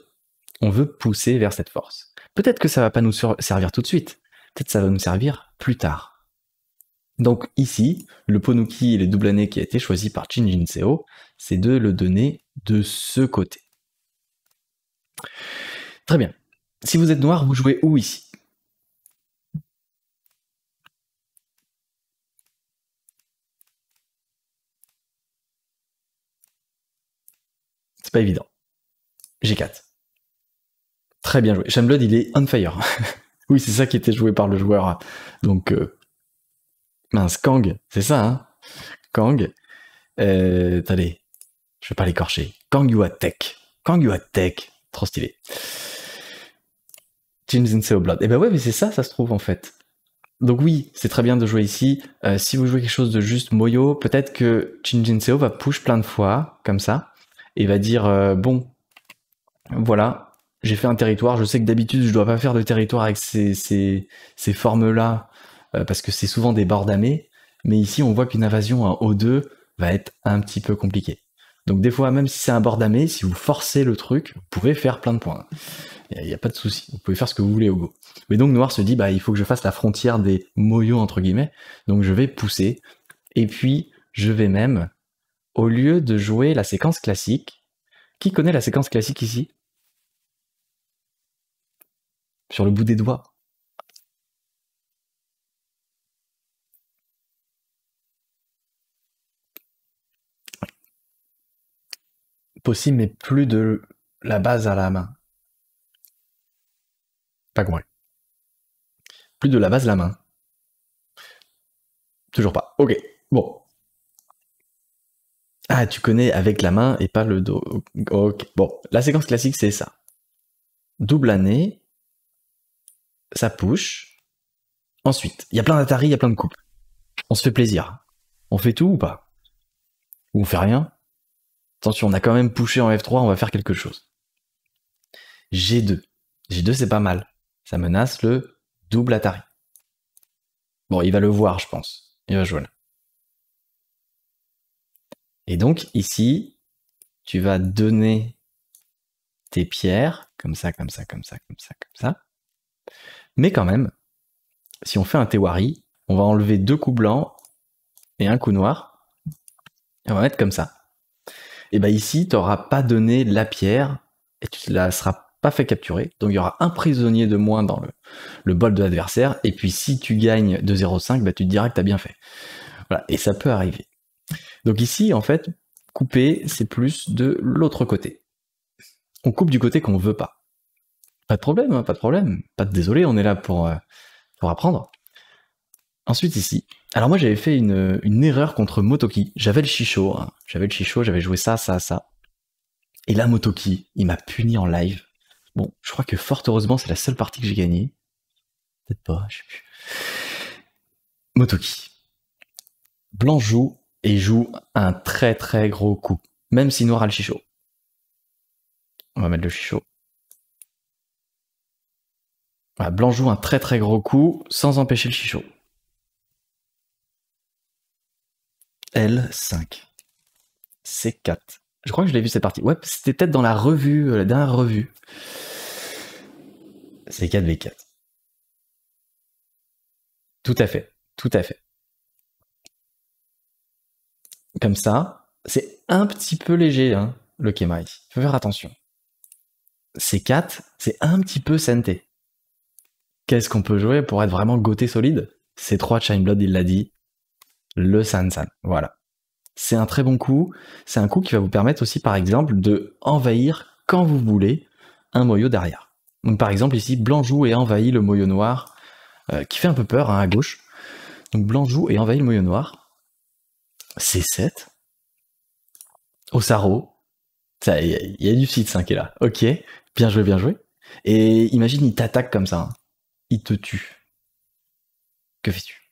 on veut pousser vers cette force. Peut-être que ça va pas nous servir tout de suite, peut-être que ça va nous servir plus tard. Donc ici, le Ponuki et le double années qui a été choisi par Jin Seo, c'est de le donner de ce côté. Très bien. Si vous êtes noir, vous jouez où ici C'est pas évident. G4. Très bien joué. Shamblood il est on fire. oui, c'est ça qui était joué par le joueur. Donc, euh, mince, Kang, c'est ça, hein Kang. Euh, je vais pas l'écorcher. Kang Yuatek. Kang Yuatek. Trop stylé. Jin Seo Blood. Eh ben ouais, mais c'est ça, ça se trouve en fait. Donc oui, c'est très bien de jouer ici. Euh, si vous jouez quelque chose de juste Moyo, peut-être que Seo va push plein de fois, comme ça, et va dire euh, bon, voilà, j'ai fait un territoire. Je sais que d'habitude, je dois pas faire de territoire avec ces, formes-là, euh, parce que c'est souvent des bords damés. Mais ici, on voit qu'une invasion en O2 va être un petit peu compliquée. Donc des fois, même si c'est un bord damé, si vous forcez le truc, vous pouvez faire plein de points. Il n'y a, pas de souci. Vous pouvez faire ce que vous voulez au go. Mais donc Noir se dit, bah il faut que je fasse la frontière des moyaux », entre guillemets. Donc je vais pousser. Et puis je vais même, au lieu de jouer la séquence classique, qui connaît la séquence classique ici sur le bout des doigts. Possible, mais plus de la base à la main. Pas compris. Plus de la base à la main. Toujours pas. Ok, bon. Ah, tu connais avec la main et pas le dos. Ok, bon. La séquence classique, c'est ça. Double année, ça push. Ensuite, il y a plein d'Atari, il y a plein de coupes, On se fait plaisir. On fait tout ou pas Ou on fait rien Attention, on a quand même pushé en F3, on va faire quelque chose. G2. G2, c'est pas mal. Ça menace le double Atari. Bon, il va le voir, je pense. Il va jouer là. Et donc, ici, tu vas donner tes pierres, comme ça, comme ça, comme ça, comme ça, comme ça. Mais quand même, si on fait un tewari, on va enlever deux coups blancs et un coup noir. Et on va mettre comme ça. Et bien ici, tu n'auras pas donné la pierre et tu ne la seras pas fait capturer. Donc il y aura un prisonnier de moins dans le, bol de l'adversaire. Et puis si tu gagnes de 0,5, ben, tu te diras que tu as bien fait. Voilà, et ça peut arriver. Donc ici, en fait, couper, c'est plus de l'autre côté. On coupe du côté qu'on veut pas. Pas de problème, hein, pas de problème. Pas de désolé, on est là pour, euh, pour apprendre. Ensuite ici, alors moi j'avais fait une, erreur contre Motoki. J'avais le chichot, hein. j'avais le chichot, j'avais joué ça, ça, ça. Et là Motoki, il m'a puni en live. Bon, je crois que fort heureusement c'est la seule partie que j'ai gagnée. Peut-être pas, je sais plus. Motoki. Blanc joue et joue un très très gros coup, même si noir a le chichot. On va mettre le chichot blanc joue un très très gros coup sans empêcher le chichot. L5. C4. Je crois que je l'ai vu cette partie. Ouais, c'était peut-être dans la revue, euh, la dernière revue. C4, B4. Tout à fait, tout à fait. Comme ça, c'est un petit peu léger, hein, le Kemai. Il faut faire attention. C4, c'est un petit peu santé qu'est-ce qu'on peut jouer pour être vraiment goté solide C'est 3 Shine Blood, il l'a dit. Le san-san, Voilà. C'est un très bon coup. C'est un coup qui va vous permettre aussi, par exemple, de envahir quand vous voulez un moyeu derrière. Donc, par exemple, ici, blanc joue et envahit le moyeu noir, euh, qui fait un peu peur hein, à gauche. Donc, blanc joue et envahit le moyeu noir. C7. Osaro. Il y, a du site 5 qui est là. Ok. Bien joué, bien joué. Et imagine, il t'attaque comme ça. Hein il te tue. Que fais-tu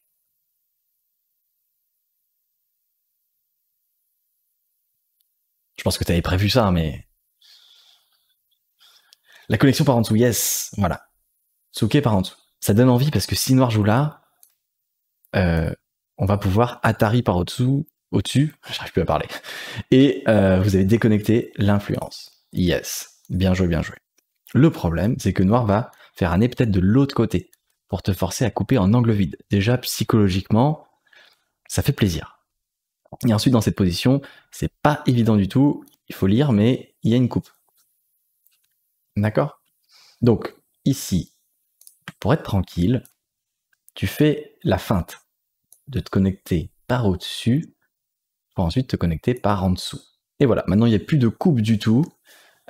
Je pense que tu avais prévu ça, mais. La connexion par en dessous, yes, voilà. Tsuke par en dessous. Ça donne envie parce que si Noir joue là, euh, on va pouvoir Atari par au-dessous, au-dessus, j'arrive plus à parler. Et euh, vous avez déconnecté l'influence. Yes, bien joué, bien joué. Le problème, c'est que Noir va faire un nez peut-être de l'autre côté pour te forcer à couper en angle vide. Déjà, psychologiquement, ça fait plaisir. Et ensuite, dans cette position, c'est pas évident du tout. Il faut lire, mais il y a une coupe. D'accord Donc, ici, pour être tranquille, tu fais la feinte de te connecter par au-dessus pour ensuite te connecter par en dessous. Et voilà, maintenant il n'y a plus de coupe du tout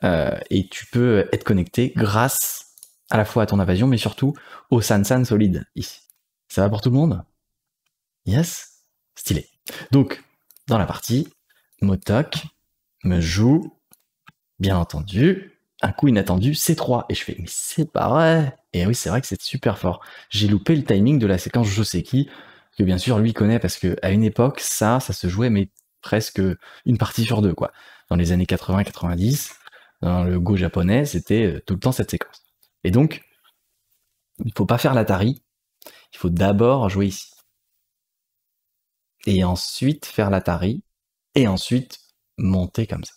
euh, et tu peux être connecté grâce à la fois à ton invasion, mais surtout au Sansan solide ici. Ça va pour tout le monde Yes Stylé. Donc, dans la partie, Motok me joue, bien entendu, un coup inattendu, C3. Et je fais, mais c'est pas vrai Et oui, c'est vrai que c'est super fort. J'ai loupé le timing de la séquence Je sais qui, que bien sûr lui connaît, parce que à une époque, ça, ça se jouait, mais presque une partie sur deux, quoi. Dans les années 80-90, dans le go japonais, c'était euh, tout le temps cette séquence. Et donc, il ne faut pas faire l'Atari, il faut d'abord jouer ici. Et ensuite faire l'Atari, et ensuite monter comme ça.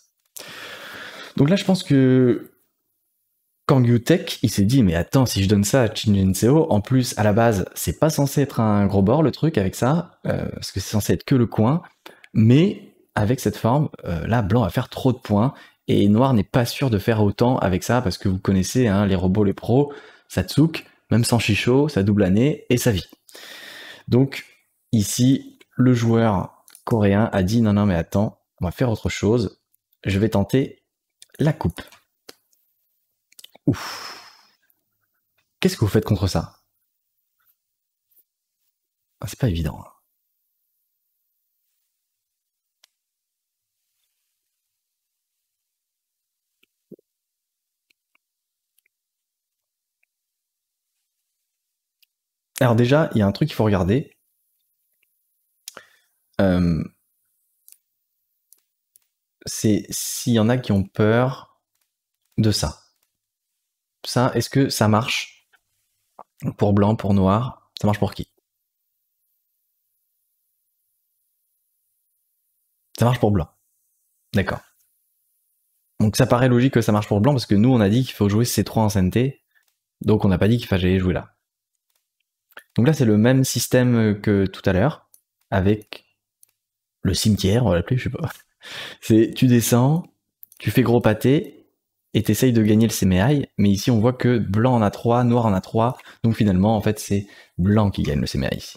Donc là, je pense que Kang Tech, il s'est dit, mais attends, si je donne ça à Chin Seo, en plus, à la base, c'est pas censé être un gros bord le truc avec ça, euh, parce que c'est censé être que le coin, mais avec cette forme, euh, là, Blanc va faire trop de points, et Noir n'est pas sûr de faire autant avec ça, parce que vous connaissez hein, les robots, les pros, ça même sans chichot, sa double année et sa vie. Donc ici, le joueur coréen a dit non, non, mais attends, on va faire autre chose. Je vais tenter la coupe. Ouf. Qu'est-ce que vous faites contre ça ah, C'est pas évident. Hein. Alors déjà, il y a un truc qu'il faut regarder. Euh, c'est s'il y en a qui ont peur de ça. Ça, est-ce que ça marche pour blanc, pour noir Ça marche pour qui Ça marche pour blanc. D'accord. Donc ça paraît logique que ça marche pour blanc parce que nous on a dit qu'il faut jouer ces trois en santé, donc on n'a pas dit qu'il fallait jouer là. Donc là, c'est le même système euh, que tout à l'heure, avec le cimetière, on va l'appeler, je sais pas. C'est tu descends, tu fais gros pâté et tu t'essayes de gagner le CMI, mais ici on voit que blanc en a 3, noir en a 3, donc finalement en fait c'est blanc qui gagne le CMI ici.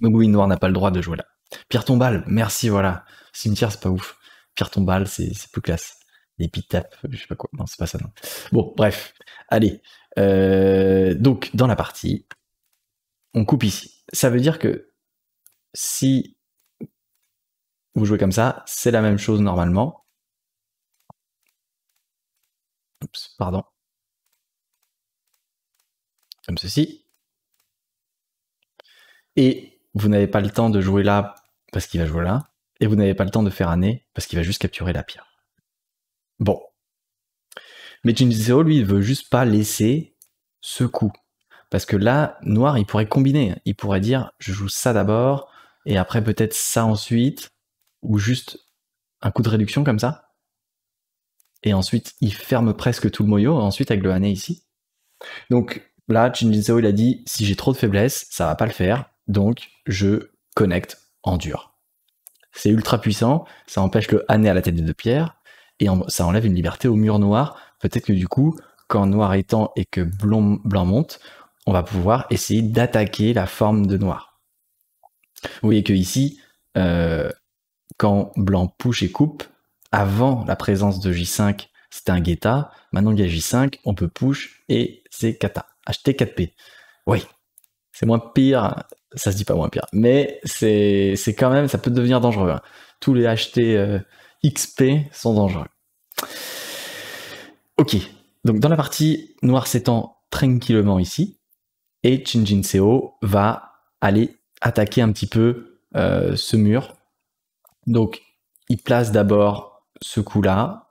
Donc oui, noir n'a pas le droit de jouer là. Pierre tombale, merci, voilà. Cimetière, c'est pas ouf. Pierre tombale, c'est plus classe. L'épitape, je sais pas quoi. Non, c'est pas ça, non. Bon, bref. Allez. Euh, donc, dans la partie, on coupe ici. Ça veut dire que si vous jouez comme ça, c'est la même chose normalement. Oups, pardon. Comme ceci. Et vous n'avez pas le temps de jouer là parce qu'il va jouer là. Et vous n'avez pas le temps de faire un nez parce qu'il va juste capturer la pierre. Bon. Mais Jinzeo, lui, il veut juste pas laisser ce coup. Parce que là, noir, il pourrait combiner. Il pourrait dire, je joue ça d'abord, et après peut-être ça ensuite, ou juste un coup de réduction comme ça. Et ensuite, il ferme presque tout le moyo, ensuite avec le hané ici. Donc là, Sao il a dit, si j'ai trop de faiblesse, ça va pas le faire, donc je connecte en dur. C'est ultra puissant, ça empêche le hané à la tête de deux pierres, et ça enlève une liberté au mur noir. Peut-être que du coup, quand noir étant et que blanc monte, on va pouvoir essayer d'attaquer la forme de noir. Vous voyez que ici, euh, quand blanc push et coupe, avant la présence de J5, c'était un guetta. Maintenant qu'il y a J5, on peut push et c'est kata. HT4P. Oui, c'est moins pire. Ça se dit pas moins pire, mais c'est quand même, ça peut devenir dangereux. Hein. Tous les HT euh, XP sont dangereux. Ok, donc dans la partie noir s'étend tranquillement ici, et Chinjin va aller attaquer un petit peu euh, ce mur. Donc, il place d'abord ce coup-là,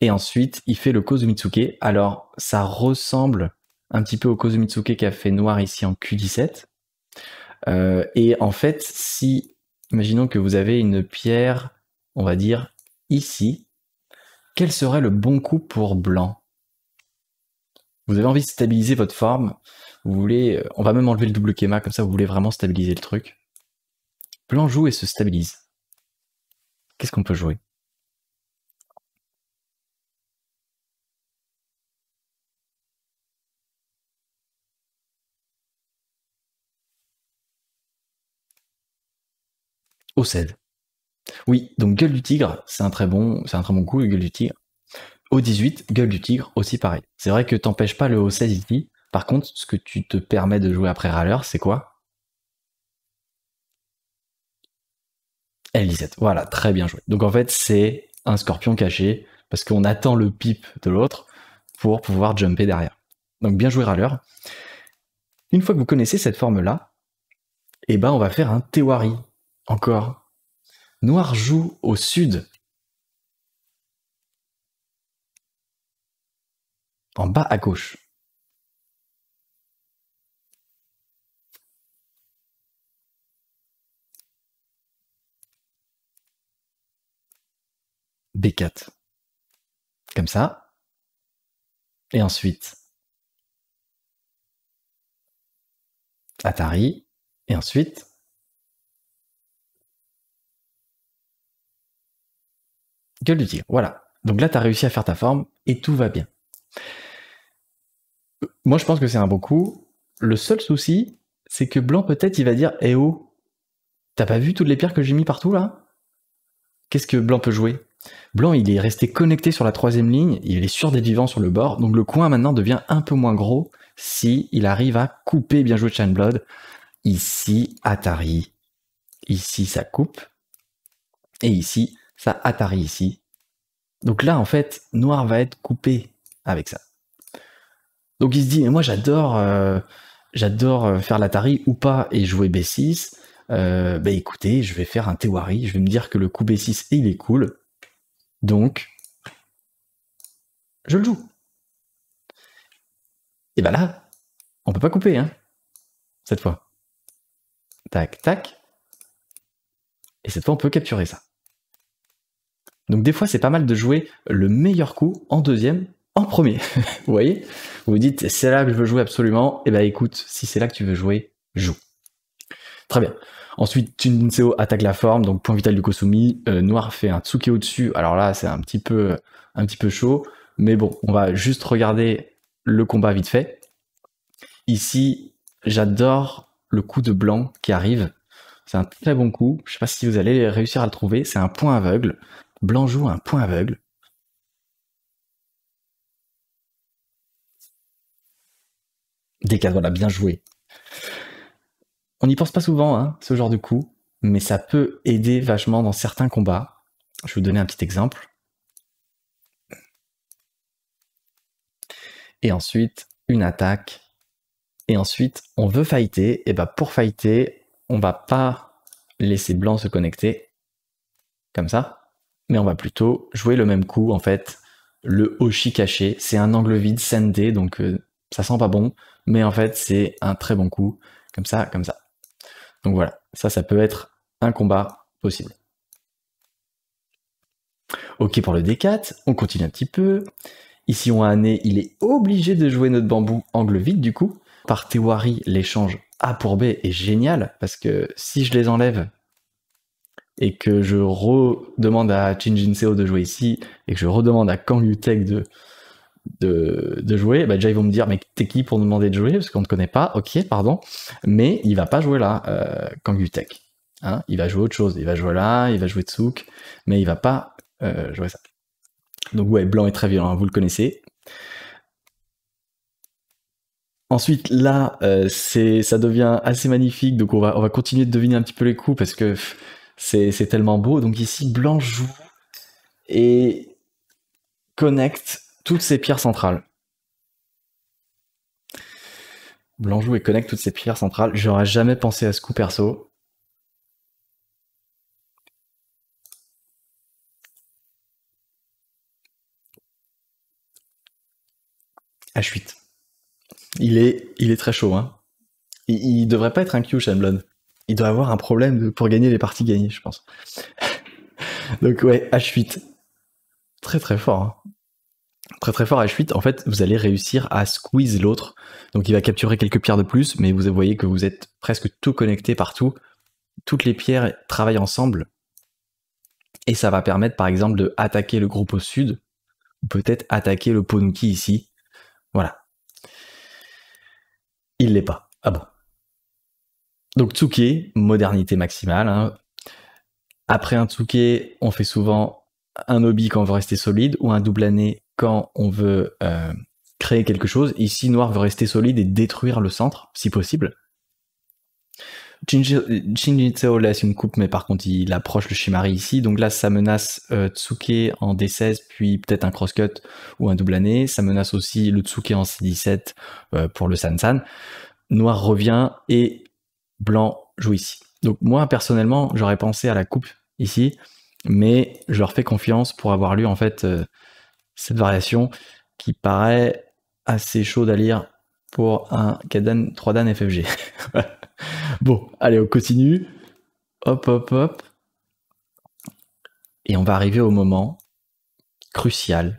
et ensuite, il fait le Kozumitsuke. Alors, ça ressemble un petit peu au Kozumitsuke qu'a fait Noir ici en Q17. Euh, et en fait, si, imaginons que vous avez une pierre, on va dire, ici, quel serait le bon coup pour blanc Vous avez envie de stabiliser votre forme, vous voulez, euh, on va même enlever le double Kema, comme ça vous voulez vraiment stabiliser le truc. Plan joue et se stabilise. Qu'est-ce qu'on peut jouer o O16. Oui, donc gueule du tigre, c'est un très bon, c'est un très bon coup, gueule du tigre. Au 18, gueule du tigre, aussi pareil. C'est vrai que t'empêches pas le O16 ici, par contre, ce que tu te permets de jouer après Râleur, c'est quoi Elisette. Voilà, très bien joué. Donc en fait, c'est un scorpion caché parce qu'on attend le pipe de l'autre pour pouvoir jumper derrière. Donc bien joué Râleur. Une fois que vous connaissez cette forme-là, eh ben on va faire un Tewari. Encore. Noir joue au sud. En bas à gauche. B4. Comme ça. Et ensuite, Atari. Et ensuite, gueule du tigre. Voilà. Donc là, tu as réussi à faire ta forme et tout va bien. Moi, je pense que c'est un bon coup. Le seul souci, c'est que Blanc, peut-être, il va dire Eh oh, t'as pas vu toutes les pierres que j'ai mis partout là Qu'est-ce que Blanc peut jouer Blanc, il est resté connecté sur la troisième ligne, il est sûr des vivants sur le bord, donc le coin maintenant devient un peu moins gros si il arrive à couper bien joué Blood. Ici, Atari. Ici, ça coupe. Et ici, ça Atari ici. Donc là, en fait, noir va être coupé avec ça. Donc il se dit, mais moi j'adore euh, j'adore euh, faire l'Atari ou pas et jouer B6. Euh, bah, écoutez, je vais faire un Tewari, je vais me dire que le coup B6, il est cool, donc je le joue. Et ben là, on peut pas couper, hein, cette fois. Tac, tac. Et cette fois, on peut capturer ça. Donc des fois, c'est pas mal de jouer le meilleur coup en deuxième, en premier. vous voyez Vous vous dites, c'est là que je veux jouer absolument. Et eh ben écoute, si c'est là que tu veux jouer, joue. Très bien. Ensuite, seau attaque la forme, donc point vital du Kosumi. Euh, Noir fait un Tsuke au-dessus. Alors là, c'est un petit peu un petit peu chaud. Mais bon, on va juste regarder le combat vite fait. Ici, j'adore le coup de blanc qui arrive. C'est un très bon coup. Je ne sais pas si vous allez réussir à le trouver. C'est un point aveugle. Blanc joue un point aveugle. Des voilà, bien joué. On n'y pense pas souvent, hein, ce genre de coup, mais ça peut aider vachement dans certains combats. Je vais vous donner un petit exemple. Et ensuite, une attaque. Et ensuite, on veut fighter. Et bah pour fighter, on va pas laisser blanc se connecter comme ça, mais on va plutôt jouer le même coup en fait. Le Hoshi caché, c'est un angle vide sendé, donc euh, ça sent pas bon, mais en fait c'est un très bon coup, comme ça, comme ça. Donc voilà, ça, ça peut être un combat possible. Ok pour le D4, on continue un petit peu. Ici, on a un nez, il est obligé de jouer notre bambou angle vide du coup. Par théorie, l'échange A pour B est génial parce que si je les enlève et que je redemande à Seo de jouer ici et que je redemande à Kang Yutek de de, jouer, bah, déjà ils vont me dire mais t'es qui pour nous demander de jouer parce qu'on ne connaît pas, ok pardon, mais il va pas jouer là, euh, hein. il va jouer autre chose, il va jouer là, il va jouer Tsuk, mais il va pas euh, jouer ça. Donc ouais, blanc est très violent, hein, vous le connaissez. Ensuite, là, euh, c'est, ça devient assez magnifique, donc on va, on va continuer de deviner un petit peu les coups parce que c'est, tellement beau. Donc ici, blanc joue et connecte toutes ces pierres centrales. Blanjou et connecte toutes ces pierres centrales. J'aurais jamais pensé à ce coup perso. H8. Il est, il est très chaud. Hein. Il, devrait pas être un Q, Shenblon. Il doit avoir un problème pour gagner les parties gagnées, je pense. Donc ouais, H8. Très très fort. Hein très très fort à 8 en fait, vous allez réussir à squeeze l'autre. Donc il va capturer quelques pierres de plus, mais vous voyez que vous êtes presque tout connecté partout. Toutes les pierres travaillent ensemble. Et ça va permettre par exemple de attaquer le groupe au sud, ou peut-être attaquer le Ponki ici. Voilà. Il l'est pas. Ah bon. Donc Tsuke, modernité maximale. Hein. Après un Tsuke, on fait souvent un hobby quand on veut rester solide ou un double année quand on veut euh, créer quelque chose. Ici, noir veut rester solide et détruire le centre, si possible. Shinjutsu-O laisse une coupe, mais par contre, il approche le Shimari ici. Donc là, ça menace euh, Tsuke en D16, puis peut-être un crosscut ou un double année. Ça menace aussi le Tsuke en C17 euh, pour le Sansan. Noir revient et blanc joue ici. Donc moi, personnellement, j'aurais pensé à la coupe ici, mais je leur fais confiance pour avoir lu en fait cette variation qui paraît assez chaude à lire pour un 3 dan FFG. bon, allez, on continue. Hop, hop, hop. Et on va arriver au moment crucial.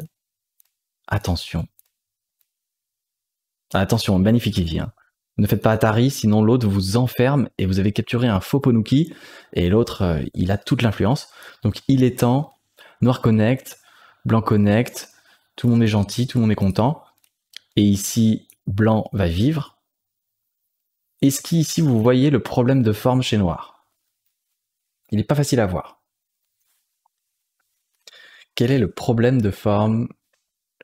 Attention. Ah, attention, magnifique qui vient. Ne faites pas Atari, sinon l'autre vous enferme et vous avez capturé un faux Ponuki. Et l'autre, euh, il a toute l'influence. Donc il est temps, Noir Connect, Blanc connecte, tout le monde est gentil, tout le monde est content. Et ici, blanc va vivre. Est-ce qu'ici, vous voyez le problème de forme chez noir Il n'est pas facile à voir. Quel est le problème de forme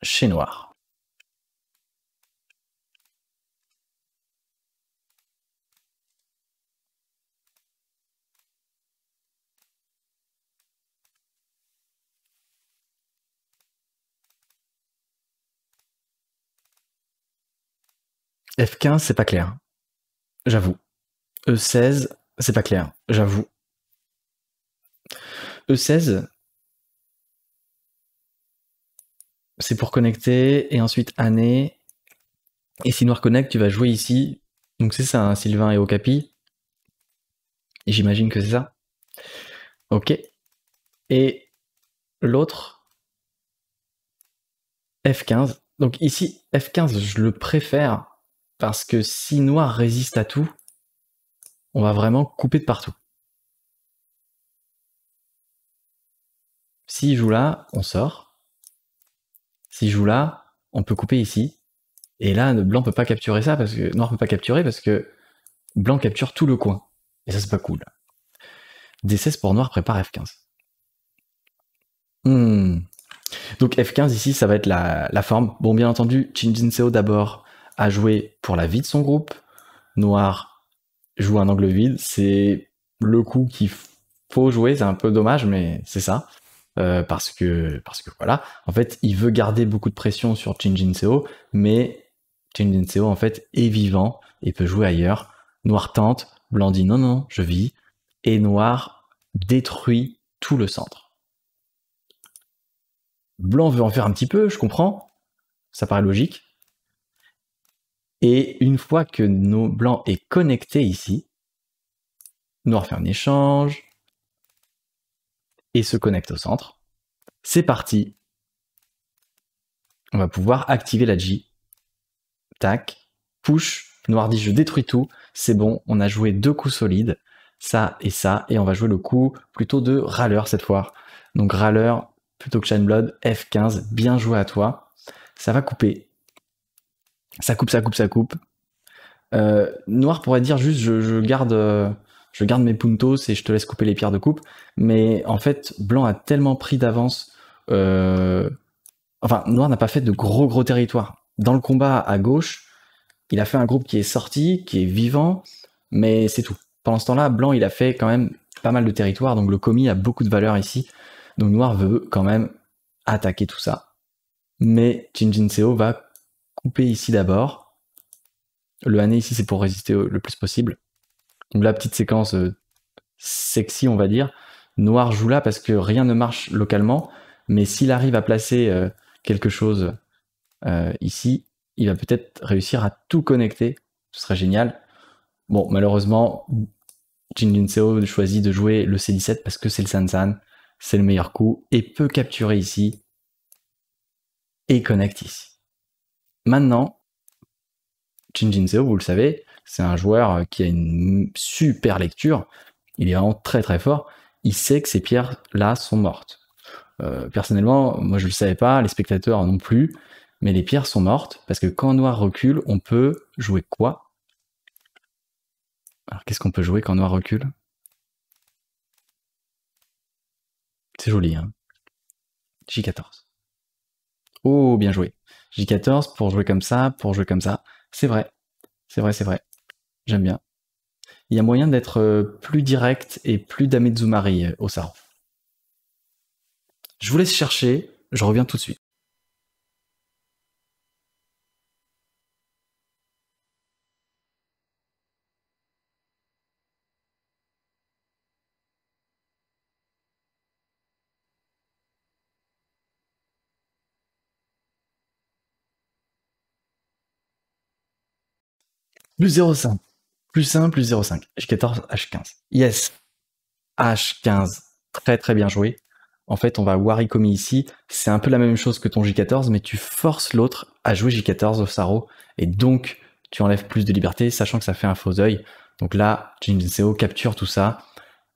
chez noir F15, c'est pas clair. J'avoue. E16, c'est pas clair. J'avoue. E16, c'est pour connecter et ensuite année. Et si Noir connecte tu vas jouer ici. Donc c'est ça, hein, Sylvain et Okapi. J'imagine que c'est ça. Ok. Et l'autre, F15. Donc ici, F15, je le préfère parce que si noir résiste à tout, on va vraiment couper de partout. S'il joue là, on sort. S'il joue là, on peut couper ici. Et là, blanc peut pas capturer ça parce que noir peut pas capturer parce que blanc capture tout le coin. Et ça, c'est pas cool. D16 pour noir prépare F15. Hmm. Donc F15 ici, ça va être la, forme. Bon, bien entendu, Seo d'abord a joué pour la vie de son groupe. Noir joue un angle vide. C'est le coup qu'il faut jouer. C'est un peu dommage, mais c'est ça. Euh, parce que parce que voilà. En fait, il veut garder beaucoup de pression sur Chin Seo, mais Chin Seo en fait est vivant et peut jouer ailleurs. Noir tente, Blanc dit non non, je vis, et Noir détruit tout le centre. Blanc veut en faire un petit peu, je comprends, ça paraît logique, et une fois que nos blancs est connecté ici, noir fait un échange et se connecte au centre. C'est parti. On va pouvoir activer la J. Tac, push, noir dit je détruis tout, c'est bon, on a joué deux coups solides, ça et ça, et on va jouer le coup plutôt de râleur cette fois. Donc râleur, plutôt que chain Blood, F15, bien joué à toi. Ça va couper, ça coupe, ça coupe, ça coupe. Euh, Noir pourrait dire juste je, garde euh, je garde mes puntos et je te laisse couper les pierres de coupe. Mais en fait, Blanc a tellement pris d'avance. Euh, enfin, Noir n'a pas fait de gros gros territoire. Dans le combat à gauche, il a fait un groupe qui est sorti, qui est vivant, mais c'est tout. Pendant ce temps-là, Blanc, il a fait quand même pas mal de territoire, donc le commis a beaucoup de valeur ici. Donc Noir veut quand même attaquer tout ça. Mais Jin Seo va couper ici d'abord. Le année ici, c'est pour résister le plus possible. Donc la petite séquence euh, sexy, on va dire. Noir joue là parce que rien ne marche localement, mais s'il arrive à placer euh, quelque chose euh, ici, il va peut-être réussir à tout connecter. Ce serait génial. Bon, malheureusement, Jin Seo choisit de jouer le C17 parce que c'est le Sansan, c'est le meilleur coup, et peut capturer ici et connecte ici. Maintenant, Jin vous le savez, c'est un joueur qui a une super lecture. Il est vraiment très très fort. Il sait que ces pierres-là sont mortes. Euh, personnellement, moi je ne le savais pas, les spectateurs non plus, mais les pierres sont mortes parce que quand Noir recule, on peut jouer quoi Alors qu'est-ce qu'on peut jouer quand Noir recule C'est joli, hein J14. Oh, bien joué. J14 pour jouer comme ça, pour jouer comme ça. C'est vrai. C'est vrai, c'est vrai. J'aime bien. Il y a moyen d'être euh, plus direct et plus d'Amezumari euh, au Saro. Je vous laisse chercher, je reviens tout de suite. Plus 0,5. Plus 1, plus 0,5. j 14 H15. Yes. H15. Très très bien joué. En fait, on va Warikomi ici. C'est un peu la même chose que ton J14, mais tu forces l'autre à jouer J14 au Saro. Et donc, tu enlèves plus de liberté, sachant que ça fait un faux œil. Donc là, seo capture tout ça.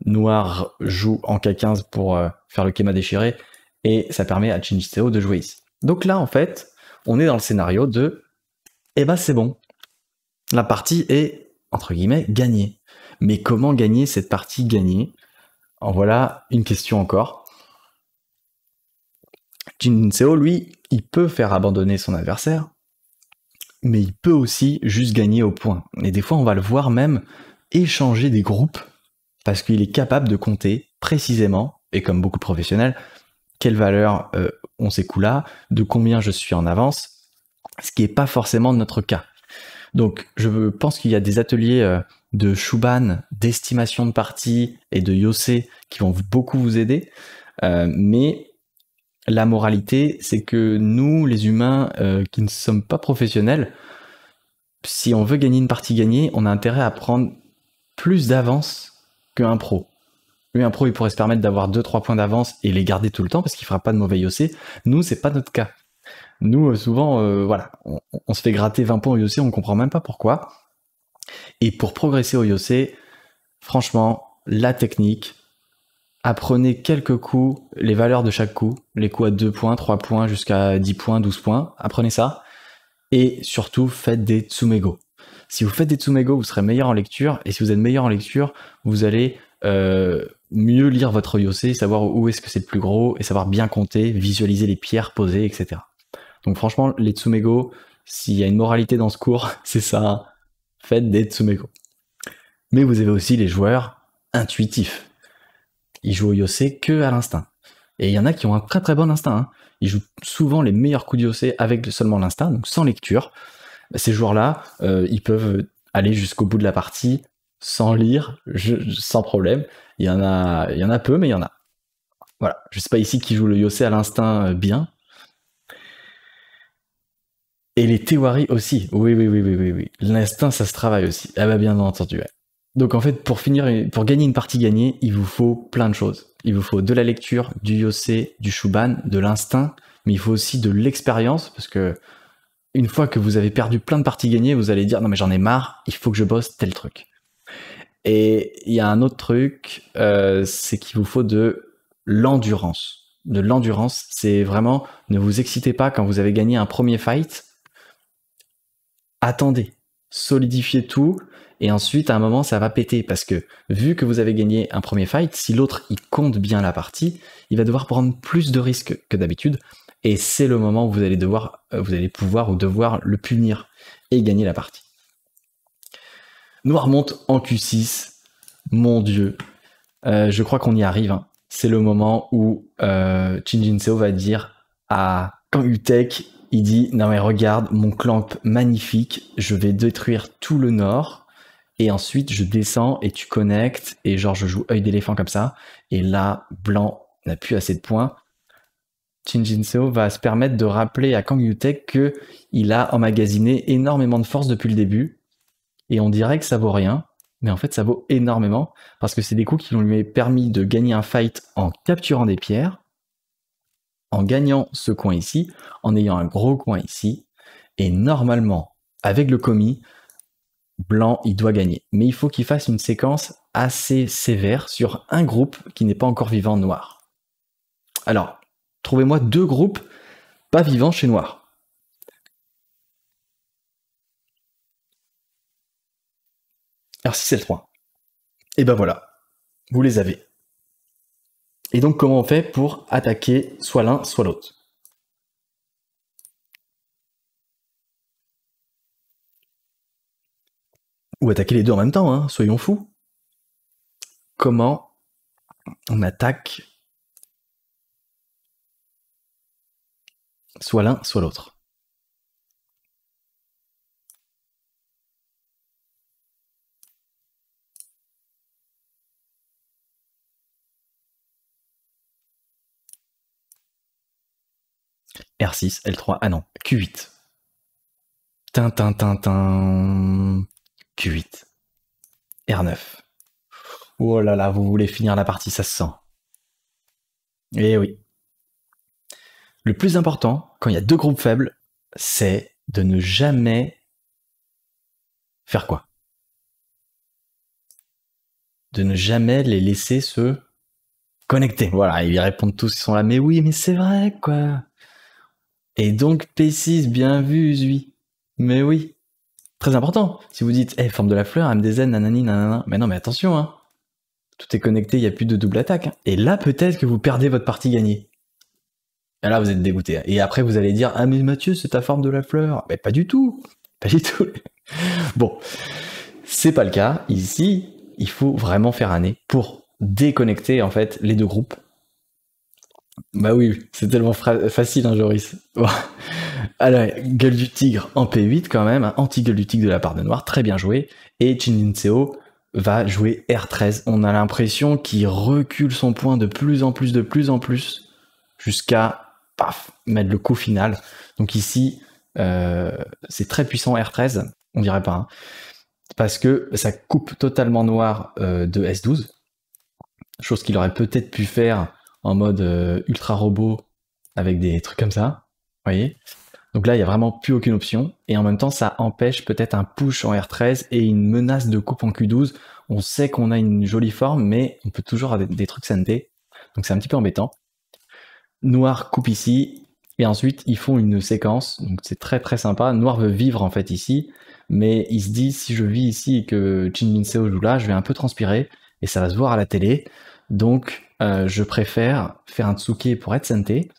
Noir joue en K15 pour euh, faire le kéma déchiré. Et ça permet à Jinzeo de jouer ici. Donc là, en fait, on est dans le scénario de Eh ben, c'est bon la partie est, entre guillemets, gagnée. Mais comment gagner cette partie gagnée En voilà une question encore. Jinseo, lui, il peut faire abandonner son adversaire, mais il peut aussi juste gagner au point. Et des fois, on va le voir même échanger des groupes, parce qu'il est capable de compter précisément, et comme beaucoup de professionnels, quelle valeur euh, on s'écoule là de combien je suis en avance, ce qui n'est pas forcément notre cas. Donc, je pense qu'il y a des ateliers euh, de Shuban, d'estimation de partie et de Yose qui vont beaucoup vous aider. Euh, mais la moralité, c'est que nous, les humains euh, qui ne sommes pas professionnels, si on veut gagner une partie gagnée, on a intérêt à prendre plus d'avance qu'un pro. Lui, un pro, il pourrait se permettre d'avoir deux, trois points d'avance et les garder tout le temps parce qu'il fera pas de mauvais Yossé. Nous, c'est pas notre cas. Nous, euh, souvent, euh, voilà, on, se fait gratter 20 points au Yossé, on comprend même pas pourquoi. Et pour progresser au IOC, franchement, la technique, apprenez quelques coups, les valeurs de chaque coup, les coups à 2 points, 3 points, jusqu'à 10 points, 12 points, apprenez ça. Et surtout, faites des tsumego. Si vous faites des tsumego, vous serez meilleur en lecture, et si vous êtes meilleur en lecture, vous allez euh, mieux lire votre yossé savoir où est-ce que c'est le plus gros, et savoir bien compter, visualiser les pierres posées, etc. Donc franchement, les Tsumego, s'il y a une moralité dans ce cours, c'est ça. Hein. Faites des Tsumego. Mais vous avez aussi les joueurs intuitifs. Ils jouent au Yossé que à l'instinct. Et il y en a qui ont un très très bon instinct. Hein. Ils jouent souvent les meilleurs coups de Yossé avec seulement l'instinct, donc sans lecture. Ces joueurs-là, euh, ils peuvent aller jusqu'au bout de la partie sans lire, sans problème. Il y, en a, il y en a peu, mais il y en a. Voilà. Je sais pas ici qui joue le yossé à l'instinct euh, bien, et les théories aussi. Oui, oui, oui, oui, oui, oui. L'instinct, ça se travaille aussi. Ah bah bien entendu. Donc en fait, pour finir, pour gagner une partie gagnée, il vous faut plein de choses. Il vous faut de la lecture, du yosé, du shuban, de l'instinct, mais il faut aussi de l'expérience parce que une fois que vous avez perdu plein de parties gagnées, vous allez dire non mais j'en ai marre, il faut que je bosse tel truc. Et il y a un autre truc, euh, c'est qu'il vous faut de l'endurance. De l'endurance, c'est vraiment ne vous excitez pas quand vous avez gagné un premier fight attendez, solidifiez tout, et ensuite, à un moment, ça va péter parce que vu que vous avez gagné un premier fight, si l'autre il compte bien la partie, il va devoir prendre plus de risques que d'habitude. Et c'est le moment où vous allez devoir, euh, vous allez pouvoir ou devoir le punir et gagner la partie. Noir monte en Q6. Mon dieu. Euh, je crois qu'on y arrive. Hein. C'est le moment où euh, Seo va dire à Kang il dit Non, mais regarde mon clamp magnifique, je vais détruire tout le nord. Et ensuite, je descends et tu connectes. Et genre, je joue œil d'éléphant comme ça. Et là, Blanc n'a plus assez de points. Seo va se permettre de rappeler à Kang Yutek que il a emmagasiné énormément de force depuis le début. Et on dirait que ça vaut rien, mais en fait ça vaut énormément parce que c'est des coups qui lui permis de gagner un fight en capturant des pierres, en gagnant ce coin ici, en ayant un gros coin ici. Et normalement, avec le commis, blanc, il doit gagner. Mais il faut qu'il fasse une séquence assez sévère sur un groupe qui n'est pas encore vivant noir. Alors, trouvez-moi deux groupes pas vivants chez noir. Alors si c'est le 3, et eh ben voilà, vous les avez. Et donc, comment on fait pour attaquer soit l'un, soit l'autre Ou attaquer les deux en même temps, hein, soyons fous. Comment on attaque soit l'un, soit l'autre R6, L3, ah non, Q8. Tin, tin, tin, tin. Q8. R9. Oh là là, vous voulez finir la partie, ça se sent. Eh oui. Le plus important, quand il y a deux groupes faibles, c'est de ne jamais faire quoi De ne jamais les laisser se connecter. Voilà, ils répondent tous, ils sont là, mais oui, mais c'est vrai, quoi. Et donc P6, bien vu, Zui. Mais oui. Très important. Si vous dites, hey, eh, forme de la fleur, MDZ, nanani, nanana. Mais non, mais attention, hein. Tout est connecté, il n'y a plus de double attaque. Hein. Et là, peut-être que vous perdez votre partie gagnée. Et là, vous êtes dégoûté. Hein. Et après, vous allez dire, ah, mais Mathieu, c'est ta forme de la fleur. Mais pas du tout. Pas du tout. bon. C'est pas le cas. Ici, il faut vraiment faire un nez pour déconnecter, en fait, les deux groupes bah oui, c'est tellement facile, hein, Joris. Alors, gueule du tigre en P8 quand même, hein. anti-gueule du tigre de la part de Noir, très bien joué. Et Chininseo va jouer R13. On a l'impression qu'il recule son point de plus en plus, de plus en plus, jusqu'à paf, mettre le coup final. Donc ici, euh, c'est très puissant R13, on dirait pas, hein. parce que ça coupe totalement Noir euh, de S12, chose qu'il aurait peut-être pu faire en mode euh, ultra robot avec des trucs comme ça. Vous voyez Donc là, il n'y a vraiment plus aucune option. Et en même temps, ça empêche peut-être un push en R13 et une menace de coupe en Q12. On sait qu'on a une jolie forme, mais on peut toujours avoir des trucs santé. Donc c'est un petit peu embêtant. Noir coupe ici. Et ensuite, ils font une séquence. Donc c'est très très sympa. Noir veut vivre en fait ici. Mais il se dit, si je vis ici et que Chin Seo joue là, je vais un peu transpirer. Et ça va se voir à la télé. Donc, euh, je préfère faire un tsuke pour être santé.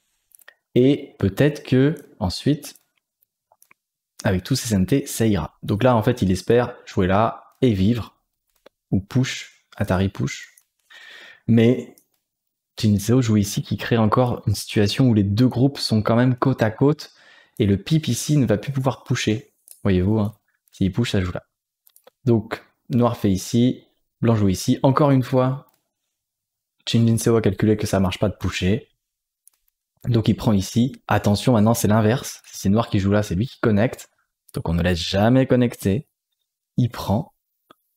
Et peut-être que ensuite, avec tous ces santé, ça ira. Donc là, en fait, il espère jouer là et vivre. Ou push, Atari push. Mais Jinzo joue ici qui crée encore une situation où les deux groupes sont quand même côte à côte. Et le pip ici ne va plus pouvoir pusher. Voyez-vous, hein s'il push, ça joue là. Donc, noir fait ici, blanc joue ici. Encore une fois, Jin Seo a calculé que ça marche pas de pusher. Donc il prend ici. Attention, maintenant c'est l'inverse. C'est Noir qui joue là, c'est lui qui connecte. Donc on ne laisse jamais connecter. Il prend.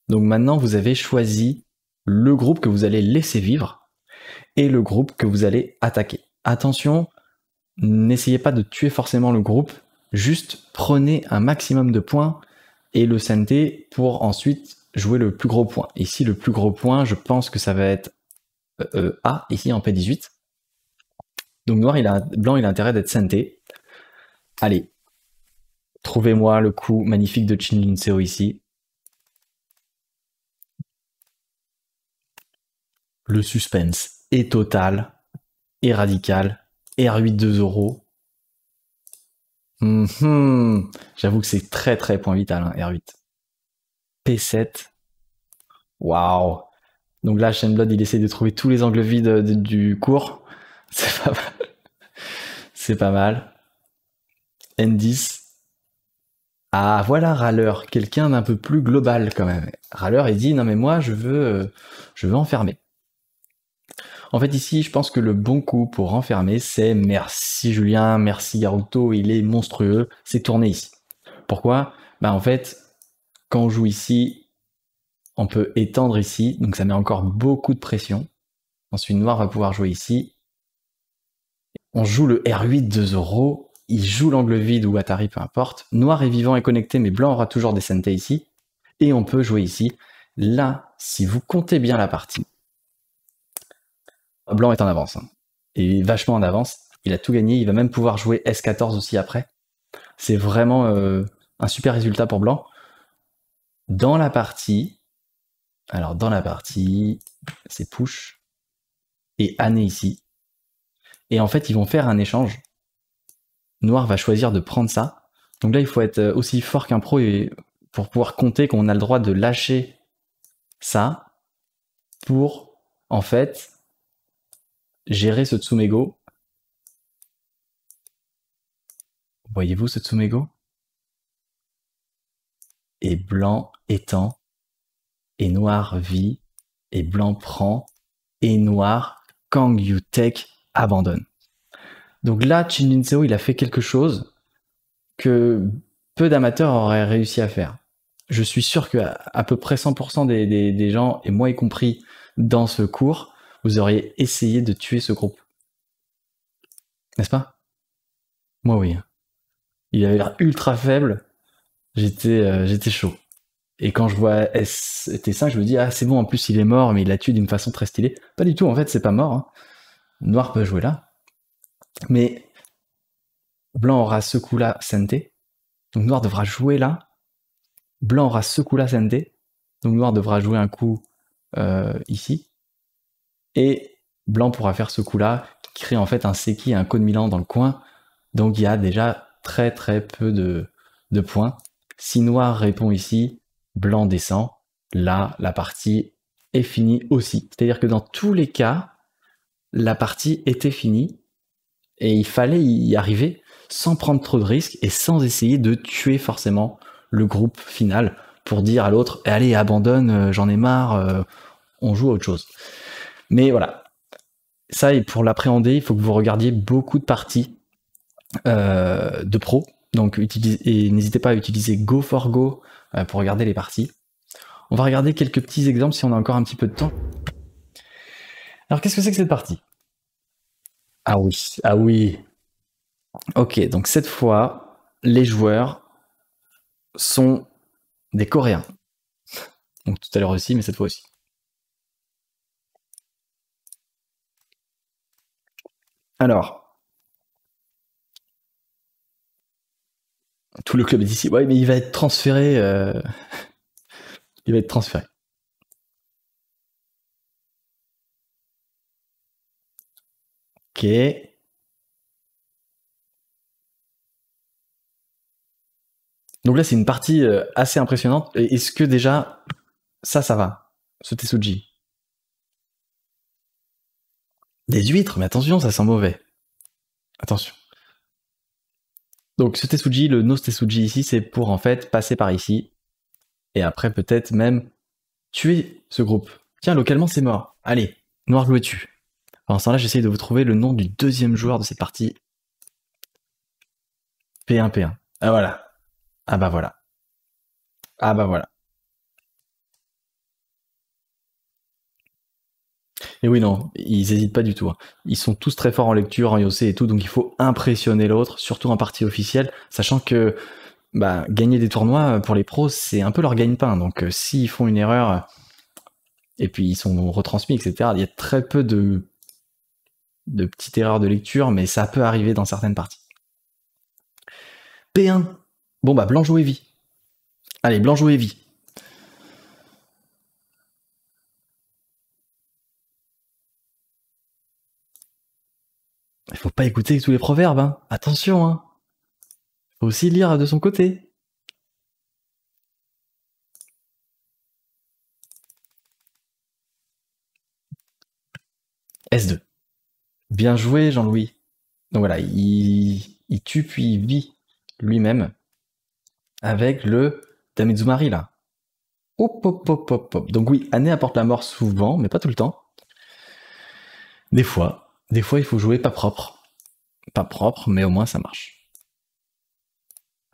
Donc maintenant vous avez choisi le groupe que vous allez laisser vivre et le groupe que vous allez attaquer. Attention, n'essayez pas de tuer forcément le groupe, juste prenez un maximum de points et le santé pour ensuite jouer le plus gros point. Ici, le plus gros point, je pense que ça va être euh, a ici en P18. Donc noir, il a, blanc, il a intérêt d'être santé. Allez, trouvez-moi le coup magnifique de Chin Lin ici. Le suspense est total, et radical, R8 2 euros. Mhm. J'avoue que c'est très très point vital, hein, R8. P7. Waouh donc là, Shane Blood, il essaie de trouver tous les angles vides euh, du cours. C'est pas mal. C'est pas mal. N10. Ah, voilà Râleur, quelqu'un d'un peu plus global quand même. Râleur, il dit Non, mais moi, je veux, euh, je veux enfermer. En fait, ici, je pense que le bon coup pour enfermer, c'est merci Julien, merci Garuto, il est monstrueux. C'est tourné ici. Pourquoi Bah, en fait, quand on joue ici, on peut étendre ici, donc ça met encore beaucoup de pression. Ensuite, noir va pouvoir jouer ici. On joue le R8 de Zoro, il joue l'angle vide ou Atari, peu importe. Noir est vivant et connecté, mais blanc aura toujours des sentés ici. Et on peut jouer ici. Là, si vous comptez bien la partie, blanc est en avance. Hein. Et vachement en avance. Il a tout gagné, il va même pouvoir jouer S14 aussi après. C'est vraiment euh, un super résultat pour blanc. Dans la partie, alors, dans la partie, c'est push et année ici. Et en fait, ils vont faire un échange. Noir va choisir de prendre ça. Donc là, il faut être euh, aussi fort qu'un pro et pour pouvoir compter qu'on a le droit de lâcher ça pour, en fait, gérer ce Tsumego. Voyez-vous ce Tsumego Et blanc étant et noir vit, et blanc prend, et noir, Kang Tech abandonne. Donc là, Chin Jin il a fait quelque chose que peu d'amateurs auraient réussi à faire. Je suis sûr que à, peu près 100% des, gens, et moi y compris, dans ce cours, vous auriez essayé de tuer ce groupe. N'est-ce pas Moi oui. Il avait l'air ultra faible. J'étais euh, j'étais chaud. Et quand je vois ST5, je me dis, ah, c'est bon, en plus, il est mort, mais il la tué d'une façon très stylée. Pas du tout, en fait, c'est pas mort. Hein. Noir peut jouer là. Mais Blanc aura ce coup-là, sente. Donc Noir devra jouer là. Blanc aura ce coup-là, sente. Donc Noir devra jouer un coup euh, ici. Et Blanc pourra faire ce coup-là, qui crée en fait un Seki et un Code Milan dans le coin. Donc il y a déjà très très peu de, de points. Si Noir répond ici, blanc descend, là, la partie est finie aussi. C'est-à-dire que dans tous les cas, la partie était finie et il fallait y arriver sans prendre trop de risques et sans essayer de tuer forcément le groupe final pour dire à l'autre allez abandonne euh, j'en ai marre euh, on joue à autre chose mais voilà ça et pour l'appréhender il faut que vous regardiez beaucoup de parties euh, de pro donc et n'hésitez pas à utiliser go for go euh, pour regarder les parties. On va regarder quelques petits exemples si on a encore un petit peu de temps. Alors qu'est-ce que c'est que cette partie Ah oui, ah oui. Ok, donc cette fois, les joueurs sont des Coréens. Donc tout à l'heure aussi, mais cette fois aussi. Alors, tout le club est ici. Ouais, mais il va être transféré. Euh, il va être transféré. Ok. Donc là, c'est une partie euh, assez impressionnante. Est-ce que déjà, ça, ça va Ce Tsuji Des huîtres, mais attention, ça sent mauvais. Attention. Donc ce tesuji, le no tesuji ici, c'est pour en fait passer par ici et après peut-être même tuer ce groupe. Tiens, localement c'est mort. Allez, noir le tu En ce temps-là, j'essaye de vous trouver le nom du deuxième joueur de cette partie. P1P1. Ah voilà. Ah bah voilà. Ah bah voilà. Et oui, non, ils hésitent pas du tout. Hein. Ils sont tous très forts en lecture, en IOC et tout, donc il faut impressionner l'autre, surtout en partie officielle, sachant que bah, gagner des tournois euh, pour les pros, c'est un peu leur gagne-pain. Donc euh, s'ils font une erreur euh, et puis ils sont retransmis, etc., il y a très peu de, petites erreurs de lecture, mais ça peut arriver dans certaines parties. P1. Bon bah Blanc joue vie. Allez, Blanc joue vie faut pas écouter tous les proverbes, hein. attention. Hein. Faut aussi lire de son côté. S2. Bien joué, Jean-Louis. Donc voilà, il, il, tue puis vit lui-même avec le Tamizumari là. Hop, hop, hop, hop, hop. Donc oui, Anne apporte la mort souvent, mais pas tout le temps. Des fois, des fois, il faut jouer pas propre. Pas propre, mais au moins ça marche.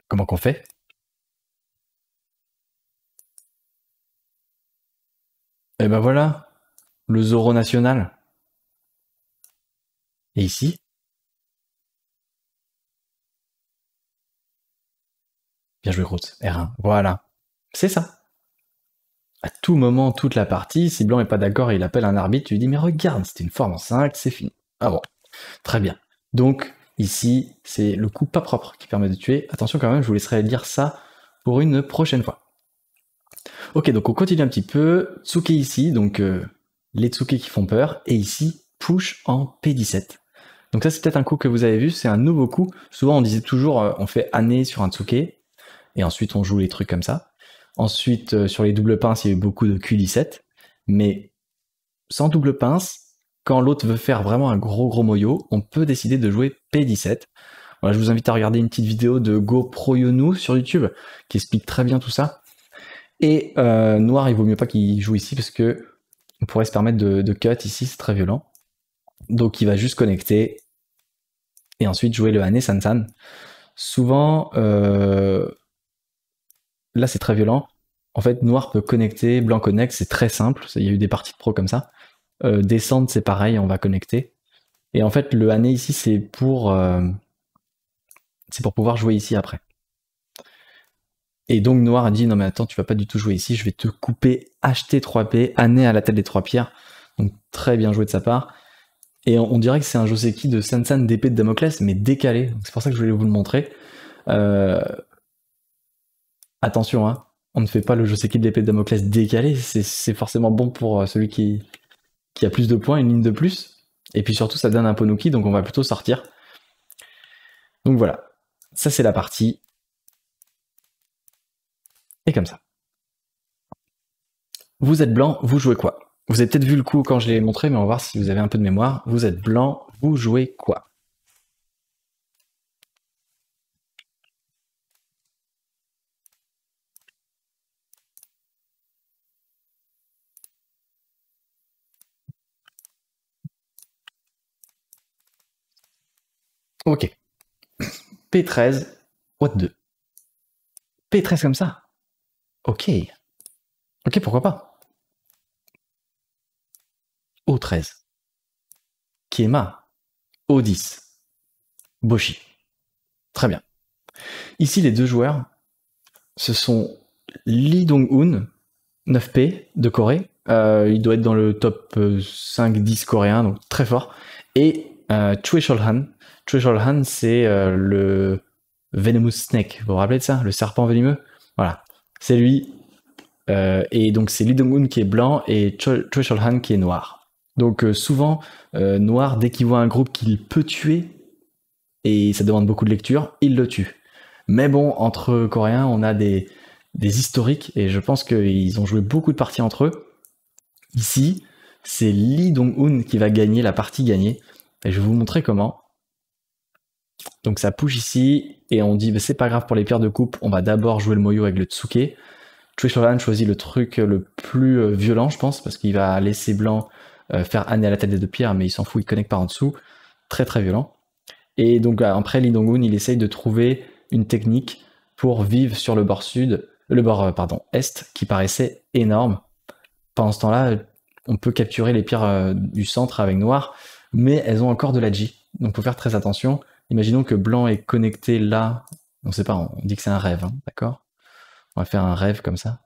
Comment qu'on fait Et eh ben voilà, le Zoro national. Et ici Bien joué, route. R1. Voilà. C'est ça. À tout moment, toute la partie, si Blanc n'est pas d'accord, il appelle un arbitre, tu lui dis Mais regarde, c'était une forme en 5, c'est fini. Ah bon. Très bien. Donc ici, c'est le coup pas propre qui permet de tuer. Attention quand même, je vous laisserai lire ça pour une prochaine fois. Ok, donc on continue un petit peu. Tsuke ici, donc euh, les Tsuke qui font peur, et ici, push en P17. Donc ça, c'est peut-être un coup que vous avez vu, c'est un nouveau coup. Souvent, on disait toujours, euh, on fait année sur un Tsuke, et ensuite on joue les trucs comme ça. Ensuite, euh, sur les doubles pinces, il y a eu beaucoup de Q17, mais sans double pince, quand l'autre veut faire vraiment un gros gros moyo, on peut décider de jouer P17. je vous invite à regarder une petite vidéo de GoPro Yonu sur YouTube qui explique très bien tout ça. Et euh, noir, il vaut mieux pas qu'il joue ici parce que on pourrait se permettre de, cut ici, c'est très violent. Donc il va juste connecter et ensuite jouer le Hane Sansan. Souvent, euh, là c'est très violent. En fait, noir peut connecter, blanc connecte, c'est très simple. Il y a eu des parties de pro comme ça. Euh, descendre, c'est pareil, on va connecter. Et en fait, le année ici, c'est pour, euh, c'est pour pouvoir jouer ici après. Et donc Noir a dit non mais attends, tu vas pas du tout jouer ici, je vais te couper Acheter 3 p année à la tête des trois pierres. Donc très bien joué de sa part. Et on, dirait que c'est un Joseki de Sansan d'épée de Damoclès, mais décalé. C'est pour ça que je voulais vous le montrer. Euh, attention, hein, on ne fait pas le Joseki de l'épée de Damoclès décalé, c'est forcément bon pour celui qui, qui a plus de points, une ligne de plus. Et puis surtout, ça donne un Ponuki, donc on va plutôt sortir. Donc voilà, ça c'est la partie. Et comme ça. Vous êtes blanc, vous jouez quoi Vous avez peut-être vu le coup quand je l'ai montré, mais on va voir si vous avez un peu de mémoire. Vous êtes blanc, vous jouez quoi Ok. P13, what 2 P13 comme ça Ok. Ok, pourquoi pas O13. Kiema. O10. Boshi. Très bien. Ici, les deux joueurs, ce sont Lee dong hoon 9P de Corée. Euh, il doit être dans le top 5-10 euh, coréen, donc très fort. Et euh, Twisholhan. Han c'est euh, le Venomous Snake. Vous vous rappelez de ça Le serpent venimeux Voilà. C'est lui. Euh, et donc, c'est Lee Dong-un qui est blanc et Han qui est noir. Donc, euh, souvent, noir, dès qu'il voit un groupe qu'il peut tuer, et ça demande beaucoup de lecture, il le tue. Mais bon, entre Coréens, on a des, des historiques, et je pense qu'ils ont joué beaucoup de parties entre eux. Ici, c'est Lee Dong-un qui va gagner la partie gagnée et je vais vous montrer comment. Donc ça push ici, et on dit, bah, c'est pas grave pour les pierres de coupe, on va d'abord jouer le moyo avec le tsuke. Roland choisit le truc le plus euh, violent, je pense, parce qu'il va laisser blanc euh, faire année à la tête des deux pierres, mais il s'en fout, il connecte par en dessous. Très très violent. Et donc euh, après, Lee il essaye de trouver une technique pour vivre sur le bord sud, le bord pardon, est, qui paraissait énorme. Pendant ce temps-là, on peut capturer les pierres du centre avec noir, mais elles ont encore de la J. Donc, faut faire très attention. Imaginons que blanc est connecté là. On ne sait pas, on dit que c'est un rêve, hein, d'accord On va faire un rêve comme ça.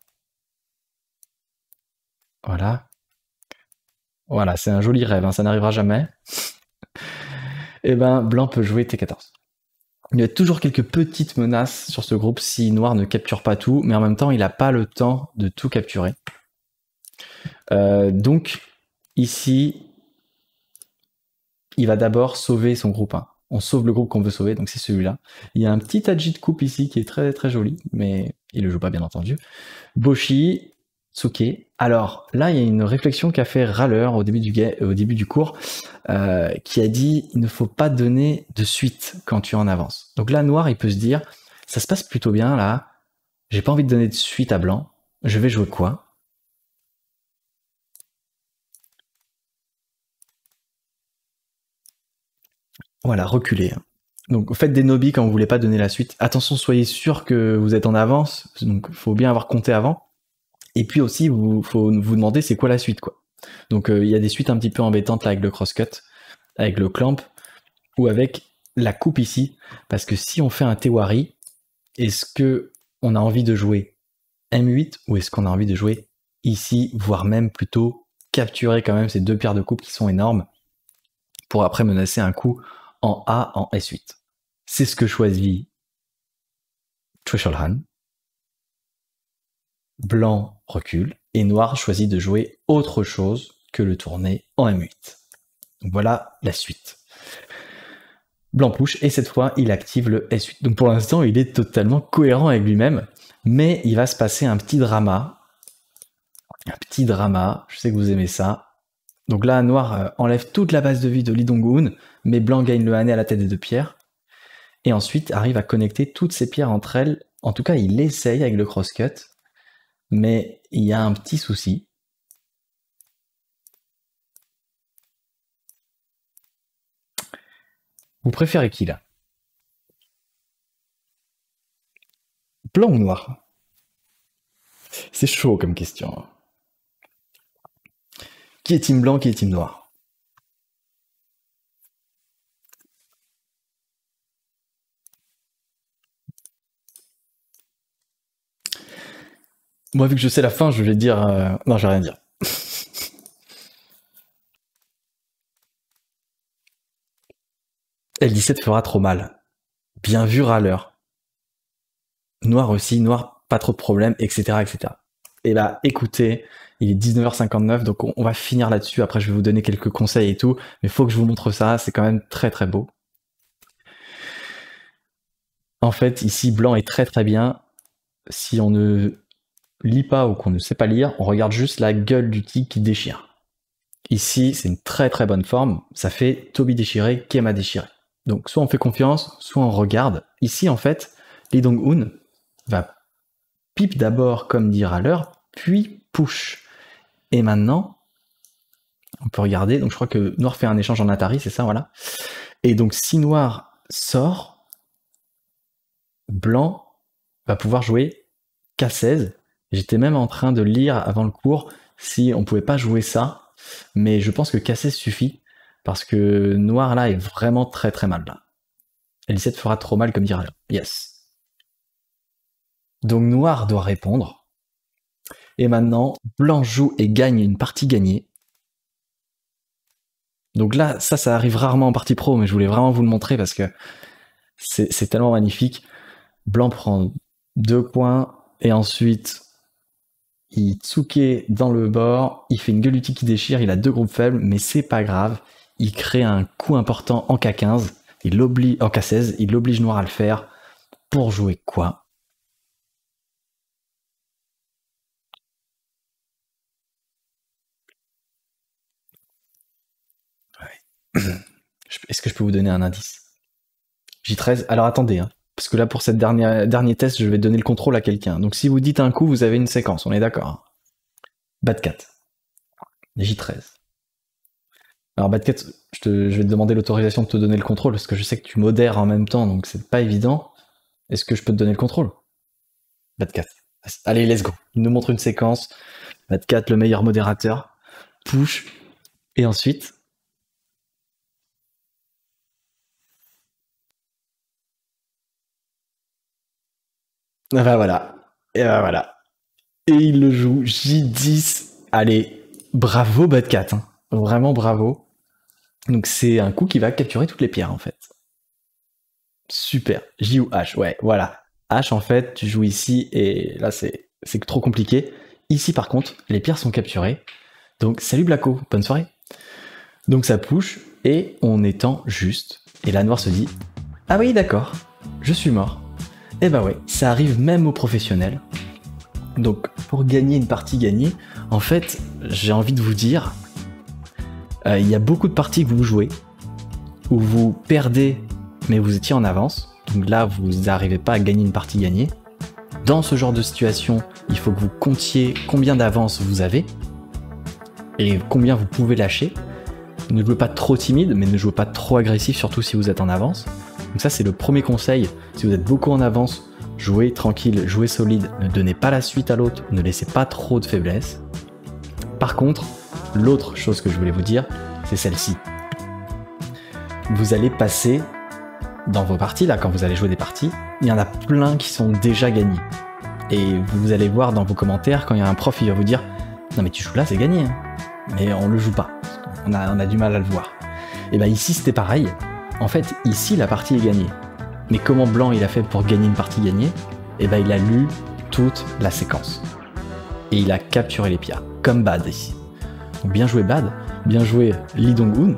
Voilà. Voilà, c'est un joli rêve, hein, ça n'arrivera jamais. Et eh ben, blanc peut jouer T14. Il y a toujours quelques petites menaces sur ce groupe si noir ne capture pas tout, mais en même temps, il n'a pas le temps de tout capturer. Euh, donc, ici, il va d'abord sauver son groupe 1. On sauve le groupe qu'on veut sauver, donc c'est celui-là. Il y a un petit Adji de coupe ici qui est très très joli, mais il le joue pas bien entendu. Boshi, Tsuke. Alors là, il y a une réflexion qu'a fait Raleur au début du, au début du cours, euh, qui a dit il ne faut pas donner de suite quand tu en avances. Donc là, noir, il peut se dire ça se passe plutôt bien là. J'ai pas envie de donner de suite à blanc. Je vais jouer quoi Voilà, reculer. Donc faites des nobis quand vous voulez pas donner la suite. Attention, soyez sûr que vous êtes en avance, donc il faut bien avoir compté avant. Et puis aussi, vous faut vous demander c'est quoi la suite quoi. Donc euh, il y a des suites un petit peu embêtantes là, avec le crosscut, avec le clamp ou avec la coupe ici, parce que si on fait un tewari, est-ce que on a envie de jouer M8 ou est-ce qu'on a envie de jouer ici, voire même plutôt capturer quand même ces deux paires de coupe qui sont énormes pour après menacer un coup en A en S8. C'est ce que choisit Han. Blanc recule et noir choisit de jouer autre chose que le tourner en M8. voilà la suite. Blanc push et cette fois il active le S8. Donc pour l'instant il est totalement cohérent avec lui-même, mais il va se passer un petit drama. Un petit drama, je sais que vous aimez ça. Donc là, noir euh, enlève toute la base de vie de Lidongun, mais blanc gagne le hané à la tête des deux pierres. Et ensuite arrive à connecter toutes ces pierres entre elles. En tout cas, il essaye avec le crosscut, mais il y a un petit souci. Vous préférez qui là Blanc ou noir C'est chaud comme question. Hein. Qui est team blanc, qui est team noir Moi, vu que je sais la fin, je vais dire. Euh, non, je vais rien dire. L17 fera trop mal. Bien vu, râleur. Noir aussi, noir, pas trop de problème, etc., etc. Et écoutez, il est 19h59, donc on, va finir là-dessus. Après, je vais vous donner quelques conseils et tout, mais faut que je vous montre ça, c'est quand même très très beau. En fait, ici, blanc est très très bien. Si on ne lit pas ou qu'on ne sait pas lire, on regarde juste la gueule du tigre qui déchire. Ici, c'est une très très bonne forme. Ça fait Toby déchiré, Kema déchiré. Donc, soit on fait confiance, soit on regarde. Ici, en fait, Lee Dong-un va pipe d'abord, comme dire à l'heure, puis push. Et maintenant, on peut regarder. Donc, je crois que Noir fait un échange en Atari, c'est ça, voilà. Et donc, si Noir sort, Blanc va pouvoir jouer K16. J'étais même en train de lire avant le cours si on pouvait pas jouer ça, mais je pense que K16 suffit parce que Noir là est vraiment très très mal là. L7 fera trop mal comme dira Yes. Donc Noir doit répondre. Et maintenant, blanc joue et gagne une partie gagnée. Donc là, ça, ça arrive rarement en partie pro, mais je voulais vraiment vous le montrer parce que c'est tellement magnifique. Blanc prend deux points et ensuite il tsuke dans le bord, il fait une utile qui déchire, il a deux groupes faibles, mais c'est pas grave. Il crée un coup important en K15, il oblige en K16, il oblige Noir à le faire pour jouer quoi Est-ce que je peux vous donner un indice J13. Alors attendez, hein. parce que là pour cette dernière dernier test, je vais donner le contrôle à quelqu'un. Donc si vous dites un coup, vous avez une séquence. On est d'accord. Bad Batcat. J13. Alors Batcat, je, je vais te demander l'autorisation de te donner le contrôle parce que je sais que tu modères en même temps, donc c'est pas évident. Est-ce que je peux te donner le contrôle Batcat. Allez, let's go. Il nous montre une séquence. 4 le meilleur modérateur. Push. Et ensuite, Ah ben voilà. Et ben voilà. Et il le joue J10. Allez, bravo Bad hein. Vraiment bravo. Donc c'est un coup qui va capturer toutes les pierres en fait. Super. J ou H. Ouais, voilà. H en fait, tu joues ici et là c'est trop compliqué. Ici par contre, les pierres sont capturées. Donc salut Blaco, bonne soirée. Donc ça push et on étend juste. Et la noire se dit Ah oui, d'accord, je suis mort. Et eh ben ouais, ça arrive même aux professionnels. Donc pour gagner une partie gagnée, en fait, j'ai envie de vous dire, euh, il y a beaucoup de parties que vous jouez, où vous perdez, mais vous étiez en avance. Donc là, vous n'arrivez pas à gagner une partie gagnée. Dans ce genre de situation, il faut que vous comptiez combien d'avance vous avez et combien vous pouvez lâcher. Ne jouez pas trop timide, mais ne jouez pas trop agressif, surtout si vous êtes en avance. Donc ça c'est le premier conseil. Si vous êtes beaucoup en avance, jouez tranquille, jouez solide, ne donnez pas la suite à l'autre, ne laissez pas trop de faiblesses. Par contre, l'autre chose que je voulais vous dire, c'est celle-ci. Vous allez passer dans vos parties, là quand vous allez jouer des parties, il y en a plein qui sont déjà gagnés. Et vous allez voir dans vos commentaires quand il y a un prof, il va vous dire Non, mais tu joues là, c'est gagné. Hein. Mais on le joue pas. On a, on a, du mal à le voir. Et eh bien ici, c'était pareil en fait, ici, la partie est gagnée. Mais comment Blanc il a fait pour gagner une partie gagnée Eh bien, il a lu toute la séquence. Et il a capturé les pierres, comme Bad ici. Donc, bien joué Bad, bien joué Lee Dong-un,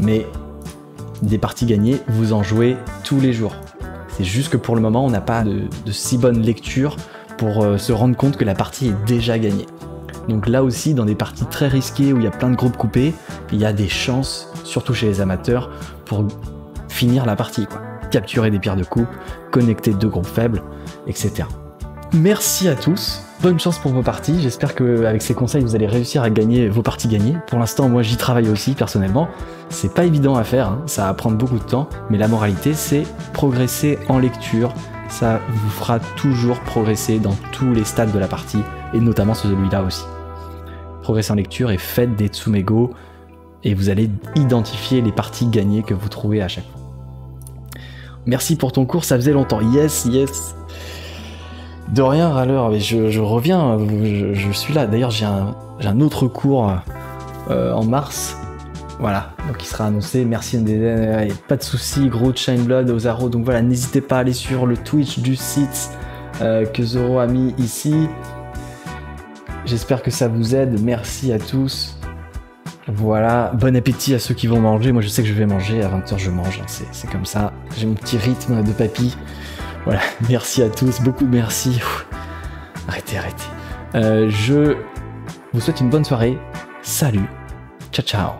mais des parties gagnées, vous en jouez tous les jours. C'est juste que pour le moment, on n'a pas de, si bonne lecture pour euh, se rendre compte que la partie est déjà gagnée. Donc là aussi, dans des parties très risquées où il y a plein de groupes coupés, il y a des chances, surtout chez les amateurs, finir la partie, quoi. Capturer des pierres de coupe, connecter deux groupes faibles, etc. Merci à tous. Bonne chance pour vos parties. J'espère que avec ces conseils, vous allez réussir à gagner vos parties gagnées. Pour l'instant, moi, j'y travaille aussi personnellement. C'est pas évident à faire. Hein. Ça va prendre beaucoup de temps. Mais la moralité, c'est progresser en lecture. Ça vous fera toujours progresser dans tous les stades de la partie et notamment celui-là aussi. Progresser en lecture et faites des tsumego et vous allez identifier les parties gagnées que vous trouvez à chaque fois. Merci pour ton cours, ça faisait longtemps. Yes, yes. De rien, alors. mais je, reviens, je, suis là. D'ailleurs, j'ai un, autre cours euh, en mars. Voilà, donc il sera annoncé. Merci pas de soucis, gros Shine Blood, Ozaro. Donc voilà, n'hésitez pas à aller sur le Twitch du site euh, que Zoro a mis ici. J'espère que ça vous aide. Merci à tous. Voilà, bon appétit à ceux qui vont manger. Moi, je sais que je vais manger. À 20h, je mange. Hein. C'est comme ça. J'ai mon petit rythme de papy. Voilà, merci à tous. Beaucoup merci. Arrêtez, arrêtez. Euh, je vous souhaite une bonne soirée. Salut. Ciao, ciao.